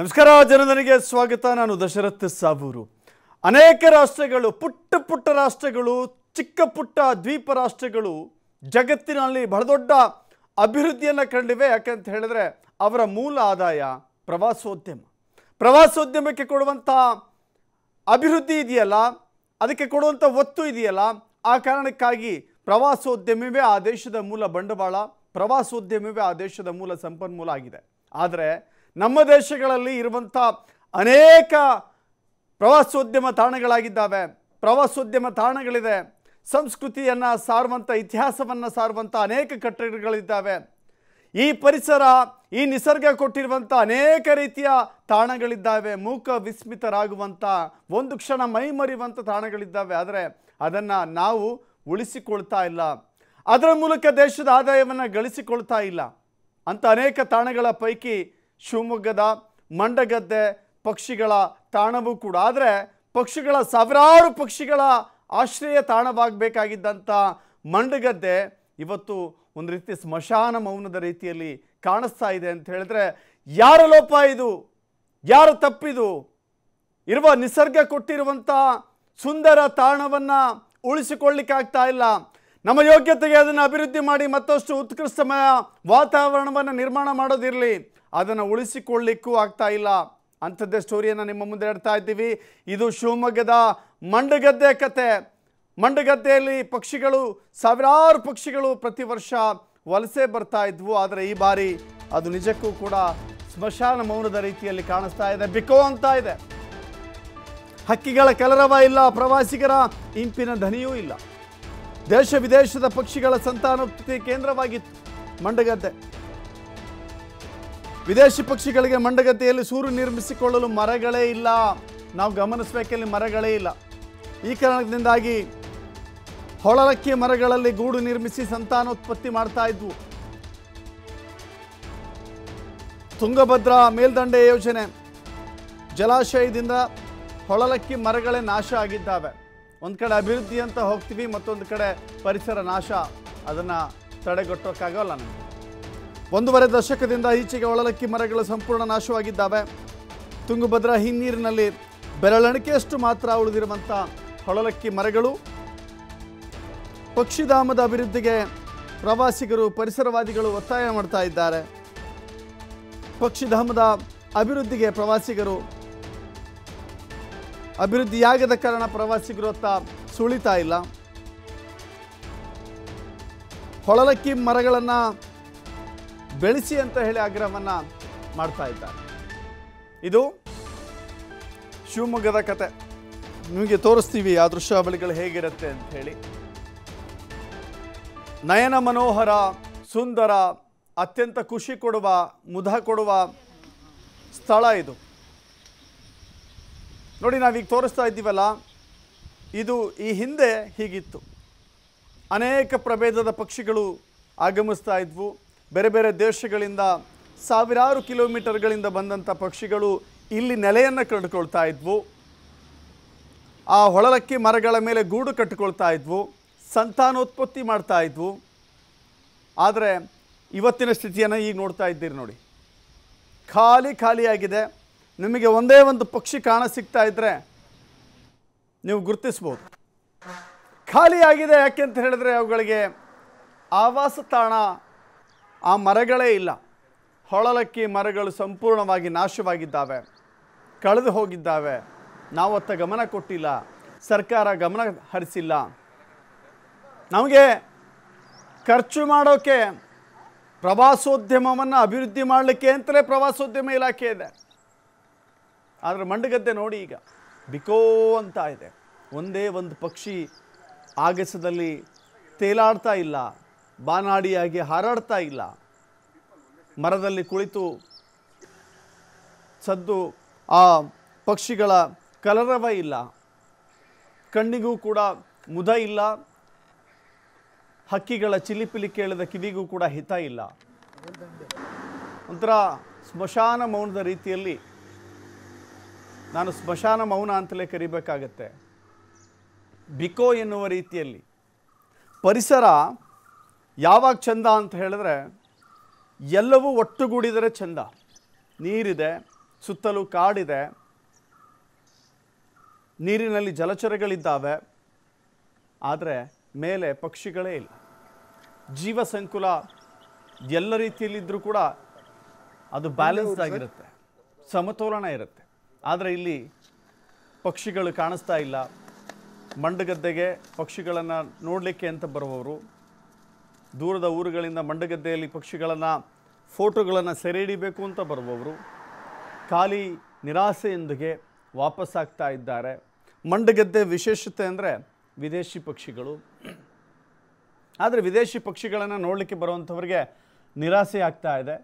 ನಮಸ್ಕಾರ ಜನಧನಿಗೆ ಸ್ವಾಗತ ನಾನು ದಶರಥ್ ಸಾಬೂರು ಅನೇಕ ರಾಷ್ಟ್ರಗಳು ಪುಟ್ಟ ಪುಟ್ಟ ರಾಷ್ಟ್ರಗಳು ಚಿಕ್ಕ ಪುಟ್ಟ ದ್ವೀಪ ರಾಷ್ಟ್ರಗಳು ಜಗತ್ತಿನಲ್ಲಿ ಬಹಳ ದೊಡ್ಡ ಅಭಿವೃದ್ಧಿಯನ್ನು ಕಂಡಿವೆ ಯಾಕೆಂತ ಹೇಳಿದ್ರೆ ಅವರ ಮೂಲ ಆದಾಯ ಪ್ರವಾಸೋದ್ಯಮ ಪ್ರವಾಸೋದ್ಯಮಕ್ಕೆ ಕೊಡುವಂಥ ಅಭಿವೃದ್ಧಿ ಇದೆಯಲ್ಲ ಅದಕ್ಕೆ ಕೊಡುವಂಥ ಒತ್ತು ಇದೆಯಲ್ಲ ಆ ಕಾರಣಕ್ಕಾಗಿ ಪ್ರವಾಸೋದ್ಯಮವೇ ಆ ದೇಶದ ಮೂಲ ಬಂಡವಾಳ ಪ್ರವಾಸೋದ್ಯಮವೇ ಆ ದೇಶದ ಮೂಲ ಸಂಪನ್ಮೂಲ ಆಗಿದೆ ಆದರೆ ನಮ್ಮ ದೇಶಗಳಲ್ಲಿ ಇರುವಂಥ ಅನೇಕ ಪ್ರವಾಸೋದ್ಯಮ ತಾಣಗಳಾಗಿದ್ದಾವೆ ಪ್ರವಾಸೋದ್ಯಮ ತಾಣಗಳಿದೆ ಸಂಸ್ಕೃತಿಯನ್ನು ಸಾರುವಂಥ ಇತಿಹಾಸವನ್ನು ಸಾರುವಂಥ ಅನೇಕ ಕಟ್ಟಡಗಳಿದ್ದಾವೆ ಈ ಪರಿಸರ ಈ ನಿಸರ್ಗ ಕೊಟ್ಟಿರುವಂಥ ಅನೇಕ ರೀತಿಯ ತಾಣಗಳಿದ್ದಾವೆ ಮೂಕ ವಿಸ್ಮಿತರಾಗುವಂಥ ಒಂದು ಕ್ಷಣ ಮೈಮರಿಯುವಂಥ ತಾಣಗಳಿದ್ದಾವೆ ಆದರೆ ಅದನ್ನು ನಾವು ಉಳಿಸಿಕೊಳ್ತಾ ಇಲ್ಲ ಅದರ ಮೂಲಕ ದೇಶದ ಆದಾಯವನ್ನು ಗಳಿಸಿಕೊಳ್ತಾ ಇಲ್ಲ ಅಂಥ ಅನೇಕ ತಾಣಗಳ ಪೈಕಿ ಶಿವಮೊಗ್ಗದ ಮಂಡಗದ್ದೆ ಪಕ್ಷಿಗಳ ತಾಣವೂ ಕೂಡ ಆದರೆ ಪಕ್ಷಿಗಳ ಸಾವಿರಾರು ಪಕ್ಷಿಗಳ ಆಶ್ರಯ ತಾಣವಾಗಬೇಕಾಗಿದ್ದಂಥ ಮಂಡಗದ್ದೆ ಇವತ್ತು ಒಂದು ರೀತಿ ಸ್ಮಶಾನ ಮೌನದ ರೀತಿಯಲ್ಲಿ ಕಾಣಿಸ್ತಾ ಇದೆ ಅಂತ ಹೇಳಿದ್ರೆ ಯಾರ ಲೋಪ ಇದು ಯಾರ ತಪ್ಪಿದು ಇರುವ ನಿಸರ್ಗ ಕೊಟ್ಟಿರುವಂಥ ಸುಂದರ ತಾಣವನ್ನು ಉಳಿಸಿಕೊಳ್ಳಿಕ್ಕಾಗ್ತಾ ಇಲ್ಲ ನಮ್ಮ ಯೋಗ್ಯತೆಗೆ ಅದನ್ನು ಅಭಿವೃದ್ಧಿ ಮಾಡಿ ಮತ್ತಷ್ಟು ಉತ್ಕೃಷ್ಟಮಯ ವಾತಾವರಣವನ್ನು ನಿರ್ಮಾಣ ಮಾಡೋದಿರಲಿ ಅದನ್ನು ಉಳಿಸಿಕೊಳ್ಳಿಕ್ಕೂ ಆಗ್ತಾ ಇಲ್ಲ ಅಂಥದ್ದೇ ಸ್ಟೋರಿಯನ್ನು ನಿಮ್ಮ ಮುಂದೆ ಇಡ್ತಾ ಇದ್ದೀವಿ ಇದು ಶಿವಮೊಗ್ಗದ ಮಂಡಗದ್ದೆ ಕತೆ ಮಂಡಗದ್ದೆಯಲ್ಲಿ ಪಕ್ಷಿಗಳು ಸಾವಿರಾರು ಪಕ್ಷಿಗಳು ಪ್ರತಿ ವರ್ಷ ವಲಸೆ ಬರ್ತಾ ಇದ್ವು ಆದರೆ ಈ ಬಾರಿ ಅದು ನಿಜಕ್ಕೂ ಕೂಡ ಸ್ಮಶಾನ ಮೌನದ ರೀತಿಯಲ್ಲಿ ಕಾಣಿಸ್ತಾ ಇದೆ ಬಿಕೋ ಅಂತ ಇದೆ ಹಕ್ಕಿಗಳ ಕಲರವ ಇಲ್ಲ ಪ್ರವಾಸಿಗರ ಇಂಪಿನ ಧನಿಯೂ ಇಲ್ಲ ದೇಶ ವಿದೇಶದ ಪಕ್ಷಿಗಳ ಸಂತಾನೋತ್ಪತ್ತಿ ಕೇಂದ್ರವಾಗಿತ್ತು ಮಂಡಗದ್ದೆ ವಿದೇಶಿ ಪಕ್ಷಿಗಳಿಗೆ ಮಂಡಗತಿಯಲ್ಲಿ ಸೂರು ನಿರ್ಮಿಸಿಕೊಳ್ಳಲು ಮರಗಳೇ ಇಲ್ಲ ನಾವು ಗಮನಿಸಬೇಕಲ್ಲಿ ಮರಗಳೇ ಇಲ್ಲ ಈ ಕಾರಣದಿಂದಾಗಿ ಹೊಳಲಕ್ಕಿ ಮರಗಳಲ್ಲಿ ಗೂಡು ನಿರ್ಮಿಸಿ ಸಂತಾನೋತ್ಪತ್ತಿ ಮಾಡ್ತಾ ಇದ್ವು ತುಂಗಭದ್ರಾ ಮೇಲ್ದಂಡೆ ಯೋಜನೆ ಜಲಾಶಯದಿಂದ ಹೊಳಲಕ್ಕಿ ಮರಗಳೇ ನಾಶ ಆಗಿದ್ದಾವೆ ಒಂದು ಕಡೆ ಅಭಿವೃದ್ಧಿ ಅಂತ ಹೋಗ್ತೀವಿ ಮತ್ತೊಂದು ಕಡೆ ಪರಿಸರ ನಾಶ ಅದನ್ನು ತಡೆಗಟ್ಟೋಕ್ಕಾಗೋಲ್ಲ ನಮಗೆ ಒಂದೂವರೆ ದಶಕದಿಂದ ಈಚೆಗೆ ಒಳಲಕ್ಕಿ ಮರಗಳು ಸಂಪೂರ್ಣ ನಾಶವಾಗಿದ್ದಾವೆ ತುಂಗಭದ್ರಾ ಹಿನ್ನೀರಿನಲ್ಲಿ ಬೆರಳಣಿಕೆಯಷ್ಟು ಮಾತ್ರ ಉಳಿದಿರುವಂಥ ಹೊಳಲಕ್ಕಿ ಮರಗಳು ಪಕ್ಷಿಧಾಮದ ಅಭಿವೃದ್ಧಿಗೆ ಪ್ರವಾಸಿಗರು ಪರಿಸರವಾದಿಗಳು ಒತ್ತಾಯ ಮಾಡ್ತಾ ಇದ್ದಾರೆ ಪಕ್ಷಿಧಾಮದ ಅಭಿವೃದ್ಧಿಗೆ ಪ್ರವಾಸಿಗರು ಅಭಿವೃದ್ಧಿಯಾಗದ ಕಾರಣ ಪ್ರವಾಸಿಗರು ಅತ್ತ ಸುಳಿತಾ ಇಲ್ಲ ಹೊಳಲಕ್ಕಿ ಮರಗಳನ್ನು ಬೆಳೆಸಿ ಅಂತ ಹೇಳಿ ಆಗ್ರಹವನ್ನು ಮಾಡ್ತಾ ಇದ್ದಾರೆ ಇದು ಶಿವಮೊಗ್ಗದ ಕತೆ ನಿಮಗೆ ತೋರಿಸ್ತೀವಿ ಆ ದೃಶ್ಯಾವಳಿಗಳು ಹೇಗಿರುತ್ತೆ ಅಂತ ಹೇಳಿ ನಯನ ಮನೋಹರ ಸುಂದರ ಅತ್ಯಂತ ಖುಷಿ ಕೊಡುವ ಮುದ ಕೊಡುವ ಸ್ಥಳ ಇದು ನೋಡಿ ನಾವೀಗ ತೋರಿಸ್ತಾ ಇದ್ದೀವಲ್ಲ ಇದು ಈ ಹಿಂದೆ ಹೀಗಿತ್ತು ಅನೇಕ ಪ್ರಭೇದದ ಪಕ್ಷಿಗಳು ಆಗಮಿಸ್ತಾ ಇದ್ವು ಬೇರೆ ಬೇರೆ ದೇಶಗಳಿಂದ ಸಾವಿರಾರು ಕಿಲೋಮೀಟರ್ಗಳಿಂದ ಬಂದಂಥ ಪಕ್ಷಿಗಳು ಇಲ್ಲಿ ನೆಲೆಯನ್ನು ಕಂಡುಕೊಳ್ತಾ ಇದ್ವು ಆ ಹೊಳಲಕ್ಕಿ ಮರಗಳ ಮೇಲೆ ಗೂಡು ಕಟ್ಟಿಕೊಳ್ತಾ ಇದ್ವು ಸಂತಾನೋತ್ಪತ್ತಿ ಮಾಡ್ತಾ ಇದ್ವು ಆದರೆ ಇವತ್ತಿನ ಸ್ಥಿತಿಯನ್ನು ಈಗ ನೋಡ್ತಾ ಇದ್ದೀರಿ ನೋಡಿ ಖಾಲಿ ಖಾಲಿಯಾಗಿದೆ ನಿಮಗೆ ಒಂದೇ ಒಂದು ಪಕ್ಷಿ ಕಾಣ ಸಿಗ್ತಾ ಇದ್ದರೆ ನೀವು ಗುರುತಿಸ್ಬೋದು ಖಾಲಿಯಾಗಿದೆ ಯಾಕೆ ಅಂತ ಹೇಳಿದ್ರೆ ಅವುಗಳಿಗೆ ಆವಾಸ ತಾಣ ಆ ಮರಗಳೇ ಇಲ್ಲ ಹೊಳಲಕ್ಕಿ ಮರಗಳು ಸಂಪೂರ್ಣವಾಗಿ ನಾಶವಾಗಿದ್ದಾವೆ ಕಳೆದು ಹೋಗಿದ್ದಾವೆ ನಾವತ್ತ ಗಮನ ಕೊಟ್ಟಿಲ್ಲ ಸರ್ಕಾರ ಗಮನ ಹರಿಸಿಲ್ಲ ನಮಗೆ ಖರ್ಚು ಮಾಡೋಕ್ಕೆ ಪ್ರವಾಸೋದ್ಯಮವನ್ನು ಅಭಿವೃದ್ಧಿ ಮಾಡಲಿಕ್ಕೆ ಅಂತಲೇ ಪ್ರವಾಸೋದ್ಯಮ ಇಲಾಖೆ ಇದೆ ಆದರೆ ಮಂಡಗದ್ದೆ ನೋಡಿ ಈಗ ಬಿಕೋ ಅಂತ ಇದೆ ಒಂದೇ ಒಂದು ಪಕ್ಷಿ ಆಗಸದಲ್ಲಿ ತೇಲಾಡ್ತಾ ಇಲ್ಲ ಬಾನಾಡಿಯಾಗಿ ಹಾರಾಡ್ತಾ ಇಲ್ಲ ಮರದಲ್ಲಿ ಕುಳಿತು ಸದ್ದು ಆ ಪಕ್ಷಿಗಳ ಕಲರವ ಇಲ್ಲ ಕಣ್ಣಿಗೂ ಕೂಡ ಮುದ ಇಲ್ಲ ಹಕ್ಕಿಗಳ ಚಿಲಿಪಿಲಿ ಕೇಳಿದ ಕಿವಿಗೂ ಕೂಡ ಹಿತ ಇಲ್ಲ ಒಂಥರ ಸ್ಮಶಾನ ಮೌನದ ರೀತಿಯಲ್ಲಿ ನಾನು ಸ್ಮಶಾನ ಮೌನ ಅಂತಲೇ ಕರಿಬೇಕಾಗತ್ತೆ ಬಿಕೋ ಎನ್ನುವ ರೀತಿಯಲ್ಲಿ ಪರಿಸರ ಯಾವಾಗ ಚಂದ ಅಂತ ಹೇಳಿದ್ರೆ ಎಲ್ಲವೂ ಒಟ್ಟುಗೂಡಿದರೆ ಚಂದ ನೀರಿದೆ ಸುತ್ತಲೂ ಕಾಡಿದೆ ನೀರಿನಲ್ಲಿ ಜಲಚರಗಳಿದ್ದಾವೆ ಆದರೆ ಮೇಲೆ ಪಕ್ಷಿಗಳೇ ಇಲ್ಲ ಜೀವ ಸಂಕುಲ ಎಲ್ಲ ರೀತಿಯಲ್ಲಿದ್ದರೂ ಕೂಡ ಅದು ಬ್ಯಾಲೆನ್ಸ್ಡ್ ಆಗಿರುತ್ತೆ ಸಮತೋಲನ ಇರುತ್ತೆ ಆದರೆ ಇಲ್ಲಿ ಪಕ್ಷಿಗಳು ಕಾಣಿಸ್ತಾ ಇಲ್ಲ ಮಂಡಗದ್ದೆಗೆ ಪಕ್ಷಿಗಳನ್ನು ನೋಡಲಿಕ್ಕೆ ಅಂತ ಬರುವವರು ದೂರದ ಊರುಗಳಿಂದ ಮಂಡಗದ್ದೆಯಲ್ಲಿ ಪಕ್ಷಿಗಳನ್ನು ಫೋಟೋಗಳನ್ನು ಸೆರೆ ಹಿಡಿಬೇಕು ಅಂತ ಬರುವವರು ಖಾಲಿ ನಿರಾಸೆಯೊಂದಿಗೆ ವಾಪಸ್ಸಾಗ್ತಾ ಇದ್ದಾರೆ ಮಂಡಗದ್ದೆ ವಿಶೇಷತೆ ಅಂದರೆ ವಿದೇಶಿ ಪಕ್ಷಿಗಳು ಆದರೆ ವಿದೇಶಿ ಪಕ್ಷಿಗಳನ್ನು ನೋಡಲಿಕ್ಕೆ ಬರುವಂಥವ್ರಿಗೆ ನಿರಾಸೆ ಆಗ್ತಾ ಇದೆ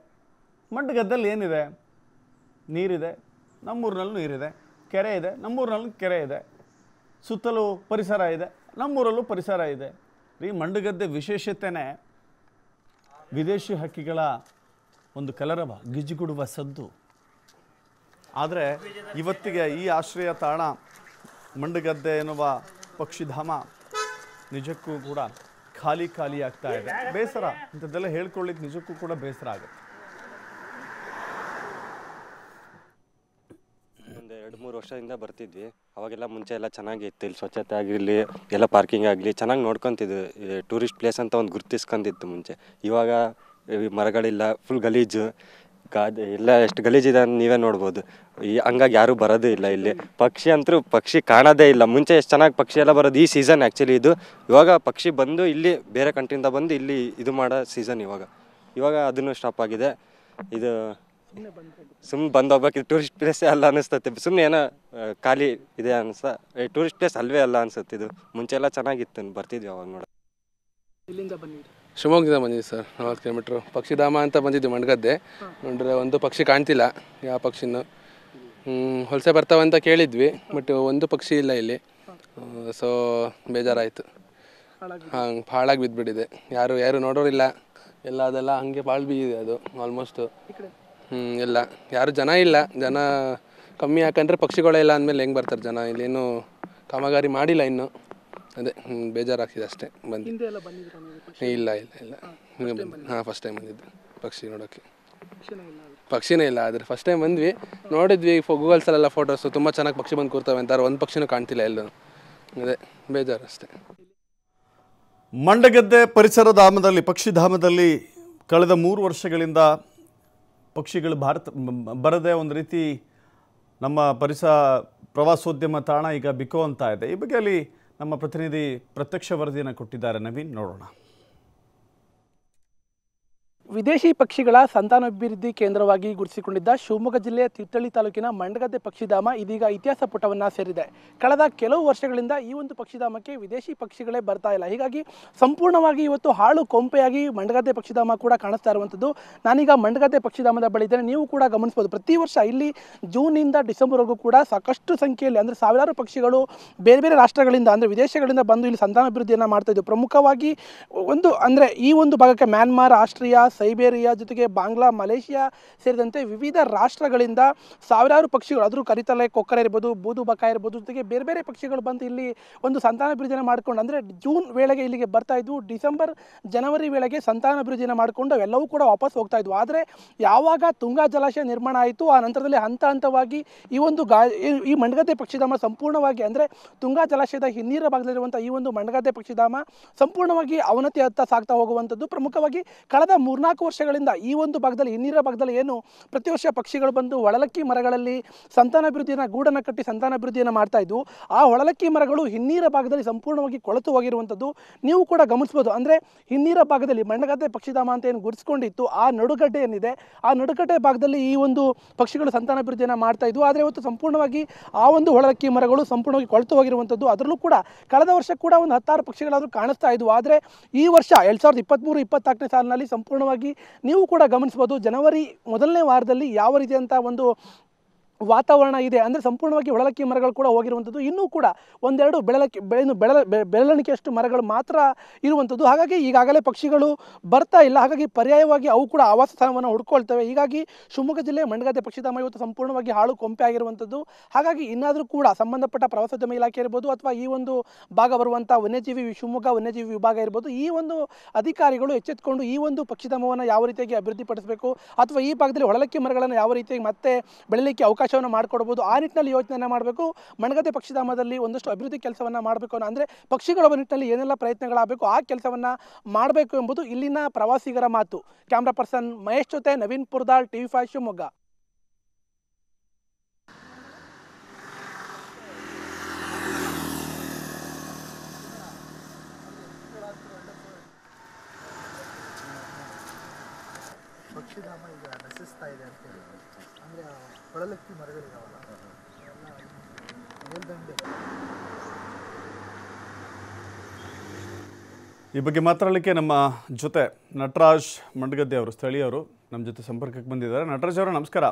ಮಂಡಗದ್ದಲ್ಲಿ ಏನಿದೆ ನೀರಿದೆ ನಮ್ಮೂರಿನಲ್ಲೂ ನೀರಿದೆ ಕೆರೆ ಇದೆ ನಮ್ಮೂರಿನಲ್ಲೂ ಕೆರೆ ಇದೆ ಸುತ್ತಲೂ ಪರಿಸರ ಇದೆ ನಮ್ಮೂರಲ್ಲೂ ಪರಿಸರ ಇದೆ ಈ ಮಂಡಗದ್ದೆ ವಿಶೇಷತೆಯೇ ವಿದೇಶಿ ಹಕ್ಕಿಗಳ ಒಂದು ಕಲರವ ಗಿಜುಗುಡುವ ಸದ್ದು ಆದರೆ ಇವತ್ತಿಗೆ ಈ ಆಶ್ರಯ ತಾಣ ಮಂಡಗದ್ದೆ ಎನ್ನುವ ಪಕ್ಷಿಧಾಮ ನಿಜಕ್ಕೂ ಕೂಡ ಖಾಲಿ ಖಾಲಿ ಆಗ್ತಾ ಇದೆ ಬೇಸರ ಇಂಥದ್ದೆಲ್ಲ ಹೇಳ್ಕೊಳ್ಳಿಕ್ಕೆ ನಿಜಕ್ಕೂ ಕೂಡ ಬೇಸರ ಆಗುತ್ತೆ ಒಂದು ಎರಡು ಮೂರು ವರ್ಷದಿಂದ ಬರ್ತಿದ್ವಿ ಅವಾಗೆಲ್ಲ ಮುಂಚೆ ಎಲ್ಲ ಚೆನ್ನಾಗಿತ್ತು ಇಲ್ಲಿ ಸ್ವಚ್ಛತೆ ಆಗಿರಲಿ ಎಲ್ಲ ಪಾರ್ಕಿಂಗ್ ಆಗಲಿ ಚೆನ್ನಾಗಿ ನೋಡ್ಕೊತಿದ್ದು ಟೂರಿಸ್ಟ್ ಪ್ಲೇಸ್ ಅಂತ ಒಂದು ಗುರ್ತಿಸ್ಕೊಂತಿತ್ತು ಮುಂಚೆ ಇವಾಗ ಮರಗಳಿಲ್ಲ ಫುಲ್ ಗಲೀಜು ಗಾದೆ ಎಲ್ಲ ಎಷ್ಟು ಗಲೀಜಿದೆ ಅಂತ ನೀವೇ ನೋಡ್ಬೋದು ಈ ಹಂಗಾಗಿ ಯಾರೂ ಬರೋದೇ ಇಲ್ಲ ಇಲ್ಲಿ ಪಕ್ಷಿ ಅಂತೂ ಪಕ್ಷಿ ಕಾಣೋದೇ ಇಲ್ಲ ಮುಂಚೆ ಎಷ್ಟು ಚೆನ್ನಾಗಿ ಪಕ್ಷಿ ಎಲ್ಲ ಬರೋದು ಈ ಸೀಸನ್ ಆ್ಯಕ್ಚುಲಿ ಇದು ಇವಾಗ ಪಕ್ಷಿ ಬಂದು ಇಲ್ಲಿ ಬೇರೆ ಕಂಟ್ರಿಯಿಂದ ಬಂದು ಇಲ್ಲಿ ಇದು ಮಾಡೋ ಸೀಸನ್ ಇವಾಗ ಇವಾಗ ಅದನ್ನು ಸ್ಟಾಪ್ ಆಗಿದೆ ಇದು ಸುಮ್ಮನೆ ಬಂದ ಹೋಗ್ಬೇಕು ಟೂರಿಸ್ಟ್ ಪ್ಲೇಸ್ ಅಲ್ಲ ಅನಿಸ್ತೈತೆ ಸುಮ್ಮನೆ ಏನೋ ಖಾಲಿ ಇದೆ ಅನ್ಸ ಟೂರಿಸ್ಟ್ ಪ್ಲೇಸ್ ಅಲ್ವೇ ಅಲ್ಲ ಅನ್ಸುತ್ತೆ ಇದು ಮುಂಚೆ ಎಲ್ಲ ಚೆನ್ನಾಗಿತ್ತು ಬರ್ತಿದ್ವಿ ಅವಾಗ ನೋಡ ಶಿವಮೊಗ್ಗದಿಂದ ಬಂದಿದ್ದೀವಿ ಸರ್ ನಲ್ವತ್ತು ಕಿಲೋಮೀಟ್ರ್ ಪಕ್ಷಿಧಾಮ ಅಂತ ಬಂದಿದ್ವಿ ಮಂಡಗದ್ದೆ ನೋಡ್ರೆ ಒಂದು ಪಕ್ಷಿ ಕಾಣ್ತಿಲ್ಲ ಯಾವ ಪಕ್ಷಿನೂ ಹ್ಮ್, ಹೊಲಸೆ ಬರ್ತಾವಂತ ಕೇಳಿದ್ವಿ ಬಟ್ ಒಂದು ಪಕ್ಷಿ ಇಲ್ಲ ಇಲ್ಲಿ ಸೊ ಬೇಜಾರಾಯಿತು ಹಾಂ ಹಾಳಾಗಿ ಬಿದ್ದುಬಿಟ್ಟಿದೆ ಯಾರು ಯಾರು ನೋಡೋರಿಲ್ಲ ಎಲ್ಲ ಅದೆಲ್ಲ ಹಂಗೆ ಬಾಳ್ ಬೀಗಿದೆ ಅದು ಆಲ್ಮೋಸ್ಟು ಇಲ್ಲ ಯಾರು ಜನ ಇಲ್ಲ ಜನ ಕಮ್ಮಿ ಹಾಕಂದ್ರೆ ಪಕ್ಷಿಗಳೇ ಇಲ್ಲ ಅಂದಮೇಲೆ ಹೆಂಗೆ ಬರ್ತಾರೆ ಜನ ಇಲ್ಲೇನು ಕಾಮಗಾರಿ ಮಾಡಿಲ್ಲ ಇನ್ನು ಅದೇ ಬೇಜಾರಾಗ್ತಿದೆ ಅಷ್ಟೇ ಬಂದು ಇಲ್ಲ ಇಲ್ಲ ಇಲ್ಲ ಹಾಂ ಫಸ್ಟ್ ಟೈಮ್ ಬಂದಿದ್ದು ಪಕ್ಷಿ ನೋಡೋಕ್ಕೆ ಪಕ್ಷಿನೇ ಇಲ್ಲ ಆದರೆ ಫಸ್ಟ್ ಟೈಮ್ ಬಂದ್ವಿ ನೋಡಿದ್ವಿ ಗೂಗಲ್ಸಲ್ಲೆಲ್ಲ ಫೋಟೋಸು ತುಂಬ ಚೆನ್ನಾಗಿ ಪಕ್ಷಿ ಬಂದು ಕೂರ್ತವೆ ಅಂತಾರೆ ಒಂದು ಪಕ್ಷಿನೂ ಕಾಣ್ತಿಲ್ಲ ಎಲ್ಲೂ ಅದೇ ಬೇಜಾರು ಅಷ್ಟೇ ಮಂಡಗದ್ದೆ ಧಾಮದಲ್ಲಿ ಪಕ್ಷಿಧಾಮದಲ್ಲಿ ಕಳೆದ ಮೂರು ವರ್ಷಗಳಿಂದ ಪಕ್ಷಿಗಳು ಭಾರತ ಬರದೇ ಒಂದು ರೀತಿ ನಮ್ಮ ಪರಿಸರ ಪ್ರವಾಸೋದ್ಯಮ ತಾಣ ಈಗ ಬಿಕೋ ಅಂತ ಇದೆ ಈ ಬಗ್ಗೆ ಅಲ್ಲಿ ನಮ್ಮ ಪ್ರತಿನಿಧಿ ಪ್ರತ್ಯಕ್ಷ ವರದಿಯನ್ನು ಕೊಟ್ಟಿದ್ದಾರೆ ನವೀನ್ ನೋಡೋಣ ವಿದೇಶಿ ಪಕ್ಷಿಗಳ ಸಂತಾನಾಭಿವೃದ್ಧಿ ಕೇಂದ್ರವಾಗಿ ಗುರುತಿಸಿಕೊಂಡಿದ್ದ ಶಿವಮೊಗ್ಗ ಜಿಲ್ಲೆಯ ತೀರ್ಥಳ್ಳಿ ತಾಲೂಕಿನ ಮಂಡಗದ್ದೆ ಪಕ್ಷಿಧಾಮ ಇದೀಗ ಇತಿಹಾಸ ಪುಟವನ್ನು ಸೇರಿದೆ ಕಳೆದ ಕೆಲವು ವರ್ಷಗಳಿಂದ ಈ ಒಂದು ಪಕ್ಷಿಧಾಮಕ್ಕೆ ವಿದೇಶಿ ಪಕ್ಷಿಗಳೇ ಬರ್ತಾ ಇಲ್ಲ ಹೀಗಾಗಿ ಸಂಪೂರ್ಣವಾಗಿ ಇವತ್ತು ಹಾಳು ಕೊಂಪೆಯಾಗಿ ಮಂಡಗದ್ದೆ ಪಕ್ಷಿಧಾಮ ಕೂಡ ಕಾಣಿಸ್ತಾ ಇರುವಂಥದ್ದು ನಾನೀಗ ಮಂಡಗದ್ದೆ ಪಕ್ಷಿಧಾಮದ ಬಳಿ ಇದ್ದೇನೆ ನೀವು ಕೂಡ ಗಮನಿಸ್ಬೋದು ಪ್ರತಿ ವರ್ಷ ಇಲ್ಲಿ ಜೂನಿಂದ ಡಿಸೆಂಬರ್ವರೆಗೂ ಕೂಡ ಸಾಕಷ್ಟು ಸಂಖ್ಯೆಯಲ್ಲಿ ಅಂದರೆ ಸಾವಿರಾರು ಪಕ್ಷಿಗಳು ಬೇರೆ ಬೇರೆ ರಾಷ್ಟ್ರಗಳಿಂದ ಅಂದರೆ ವಿದೇಶಗಳಿಂದ ಬಂದು ಇಲ್ಲಿ ಸಂತಾನಾಭಿವೃದ್ಧಿಯನ್ನು ಮಾಡ್ತಾ ಇದ್ದವು ಪ್ರಮುಖವಾಗಿ ಒಂದು ಅಂದರೆ ಈ ಒಂದು ಭಾಗಕ್ಕೆ ಮ್ಯಾನ್ಮಾರ್ ಆಸ್ಟ್ರಿಯಾ ಸೈಬೇರಿಯಾ ಜೊತೆಗೆ ಬಾಂಗ್ಲಾ ಮಲೇಷಿಯಾ ಸೇರಿದಂತೆ ವಿವಿಧ ರಾಷ್ಟ್ರಗಳಿಂದ ಸಾವಿರಾರು ಪಕ್ಷಿಗಳು ಆದರೂ ಕರಿತಲೆ ಕೊಕ್ಕರೆ ಇರ್ಬೋದು ಬೂದು ಬಕ ಇರ್ಬೋದು ಜೊತೆಗೆ ಬೇರೆ ಬೇರೆ ಪಕ್ಷಿಗಳು ಬಂದು ಇಲ್ಲಿ ಒಂದು ಸಂತಾನ ಮಾಡಿಕೊಂಡು ಮಾಡ್ಕೊಂಡು ಅಂದರೆ ಜೂನ್ ವೇಳೆಗೆ ಇಲ್ಲಿಗೆ ಬರ್ತಾ ಇದ್ವು ಡಿಸೆಂಬರ್ ಜನವರಿ ವೇಳೆಗೆ ಸಂತಾನ ಮಾಡಿಕೊಂಡು ಅವೆಲ್ಲವೂ ಕೂಡ ವಾಪಸ್ ಹೋಗ್ತಾ ಇದ್ವು ಆದರೆ ಯಾವಾಗ ತುಂಗಾ ಜಲಾಶಯ ನಿರ್ಮಾಣ ಆಯಿತು ಆ ನಂತರದಲ್ಲಿ ಹಂತ ಹಂತವಾಗಿ ಈ ಒಂದು ಗಾ ಈ ಮಂಡಗದ್ದೆ ಪಕ್ಷಿಧಾಮ ಸಂಪೂರ್ಣವಾಗಿ ಅಂದರೆ ತುಂಗಾ ಜಲಾಶಯದ ಹಿನ್ನೀರ ಭಾಗದಲ್ಲಿರುವಂಥ ಈ ಒಂದು ಮಂಡಗದ್ದೆ ಪಕ್ಷಿಧಾಮ ಸಂಪೂರ್ಣವಾಗಿ ಅವನತಿ ಹತ್ತ ಸಾಗ್ತಾ ಹೋಗುವಂಥದ್ದು ಪ್ರಮುಖವಾಗಿ ಕಳೆದ ಮೂರ್ನಾಲ್ಕು ಹದಿನಾಲ್ಕು ವರ್ಷಗಳಿಂದ ಈ ಒಂದು ಭಾಗದಲ್ಲಿ ಹಿನ್ನೀರ ಭಾಗದಲ್ಲಿ ಏನು ಪ್ರತಿ ವರ್ಷ ಪಕ್ಷಿಗಳು ಬಂದು ಒಳಲಕ್ಕಿ ಮರಗಳಲ್ಲಿ ಸಂತಾನಾಭಿವೃದ್ಧಿಯನ್ನು ಗೂಡನ್ನು ಕಟ್ಟಿ ಸಂತಾನಾಭಿವೃದ್ಧಿಯನ್ನು ಮಾಡ್ತಾ ಇದ್ವು ಆ ಒಳಲಕ್ಕಿ ಮರಗಳು ಹಿನ್ನೀರ ಭಾಗದಲ್ಲಿ ಸಂಪೂರ್ಣವಾಗಿ ಕೊಳತು ಹೋಗಿರುವಂಥದ್ದು ನೀವು ಕೂಡ ಗಮನಿಸ್ಬೋದು ಅಂದರೆ ಹಿನ್ನೀರ ಭಾಗದಲ್ಲಿ ಮಣ್ಣಗದ್ದೆ ಪಕ್ಷಿಧಾಮ ಅಂತ ಏನು ಗುರ್ಸ್ಕೊಂಡಿತ್ತು ಆ ನಡುಗಡ್ಡೆ ಏನಿದೆ ಆ ನಡುಗಡ್ಡೆ ಭಾಗದಲ್ಲಿ ಈ ಒಂದು ಪಕ್ಷಿಗಳು ಸಂತಾನಾಭಿವೃದ್ಧಿಯನ್ನು ಮಾಡ್ತಾ ಇದ್ವು ಆದರೆ ಇವತ್ತು ಸಂಪೂರ್ಣವಾಗಿ ಆ ಒಂದು ಹೊಳಲಕ್ಕಿ ಮರಗಳು ಸಂಪೂರ್ಣವಾಗಿ ಕೊಳತು ಹೋಗಿರುವಂಥದ್ದು ಅದರಲ್ಲೂ ಕೂಡ ಕಳೆದ ವರ್ಷ ಕೂಡ ಒಂದು ಹತ್ತಾರು ಪಕ್ಷಿಗಳಾದರೂ ಕಾಣಿಸ್ತಾ ಇದ್ವು ಆದರೆ ಈ ವರ್ಷ ಎರಡು ಸಾವಿರದ ಇಪ್ಪತ್ತ್ಮೂರು ಇಪ್ಪತ್ತಾಲ್ಕನೇ ಸಾಲಿನಲ್ಲಿ ಸಂಪೂರ್ಣವಾಗಿ ನೀವು ಕೂಡ ಗಮನಿಸ್ಬೋದು ಜನವರಿ ಮೊದಲನೇ ವಾರದಲ್ಲಿ ಯಾವ ರೀತಿಯಂಥ ಒಂದು ವಾತಾವರಣ ಇದೆ ಅಂದರೆ ಸಂಪೂರ್ಣವಾಗಿ ಒಳಲಕ್ಕಿ ಮರಗಳು ಕೂಡ ಹೋಗಿರುವಂಥದ್ದು ಇನ್ನೂ ಕೂಡ ಒಂದೆರಡು ಬೆಳಲಕ್ಕಿ ಬೆಳೆ ಬೆಳಲ ಬೆಳವಣಿಗೆಯಷ್ಟು ಮರಗಳು ಮಾತ್ರ ಇರುವಂಥದ್ದು ಹಾಗಾಗಿ ಈಗಾಗಲೇ ಪಕ್ಷಿಗಳು ಬರ್ತಾ ಇಲ್ಲ ಹಾಗಾಗಿ ಪರ್ಯಾಯವಾಗಿ ಅವು ಕೂಡ ಆವಾಸ ಸ್ಥಾನವನ್ನು ಹುಡ್ಕೊಳ್ತವೆ ಹೀಗಾಗಿ ಶಿವಮೊಗ್ಗ ಜಿಲ್ಲೆ ಮಂಡಗದ್ದೆ ಪಕ್ಷಿಧಾಮ ಇವತ್ತು ಸಂಪೂರ್ಣವಾಗಿ ಹಾಳು ಕೊಂಪೆ ಆಗಿರುವಂಥದ್ದು ಹಾಗಾಗಿ ಇನ್ನಾದರೂ ಕೂಡ ಸಂಬಂಧಪಟ್ಟ ಪ್ರವಾಸೋದ್ಯಮ ಇಲಾಖೆ ಇರ್ಬೋದು ಅಥವಾ ಈ ಒಂದು ಭಾಗ ಬರುವಂಥ ವನ್ಯಜೀವಿ ಶಿವಮೊಗ್ಗ ವನ್ಯಜೀವಿ ವಿಭಾಗ ಇರ್ಬೋದು ಈ ಒಂದು ಅಧಿಕಾರಿಗಳು ಎಚ್ಚೆತ್ಕೊಂಡು ಈ ಒಂದು ಪಕ್ಷಿಧಾಮವನ್ನು ಯಾವ ರೀತಿಯಾಗಿ ಅಭಿವೃದ್ಧಿಪಡಿಸಬೇಕು ಅಥವಾ ಈ ಭಾಗದಲ್ಲಿ ಒಳಲಕ್ಕಿ ಮರಗಳನ್ನು ಯಾವ ರೀತಿಯಾಗಿ ಮತ್ತೆ ಬೆಳಲಿಕ್ಕೆ ಅವಕಾಶ ಅವಕಾಶವನ್ನು ಮಾಡಿಕೊಡ್ಬೋದು ಆ ನಿಟ್ಟಿನಲ್ಲಿ ಯೋಜನೆಯನ್ನು ಮಾಡಬೇಕು ಮಣಗತೆ ಪಕ್ಷಿಧಾಮದಲ್ಲಿ ಒಂದಷ್ಟು ಅಭಿವೃದ್ಧಿ ಕೆಲಸವನ್ನು ಮಾಡಬೇಕು ಅನ್ನೋ ಅಂದರೆ ಪಕ್ಷಿಗಳ ನಿಟ್ಟಿನಲ್ಲಿ ಏನೆಲ್ಲ ಪ್ರಯತ್ನಗಳಾಗಬೇಕು ಆ ಕೆಲಸವನ್ನು ಮಾಡಬೇಕು ಎಂಬುದು ಇಲ್ಲಿನ ಪ್ರವಾಸಿಗರ ಮಾತು ಕ್ಯಾಮ್ರಾ ಪರ್ಸನ್ ಮಹೇಶ್ ಜೊತೆ ನವೀನ್ ಪುರ್ದಾಳ್ ಟಿವಿ ಫೈವ್ ಶಿವಮೊಗ್ಗ ಪಕ್ಷಿಧಾಮ ಮರಗಳಿದಾವಲ್ಲ ಈ ಬಗ್ಗೆ ಮಾತಾಡಲಿಕ್ಕೆ ನಮ್ಮ ಜೊತೆ ನಟರಾಜ್ ಮಂಡಗದ್ದೆ ಅವರು ಸ್ಥಳೀಯರು ನಮ್ಮ ಜೊತೆ ಸಂಪರ್ಕಕ್ಕೆ ಬಂದಿದ್ದಾರೆ ನಟರಾಜ್ ಅವರು ನಮಸ್ಕಾರ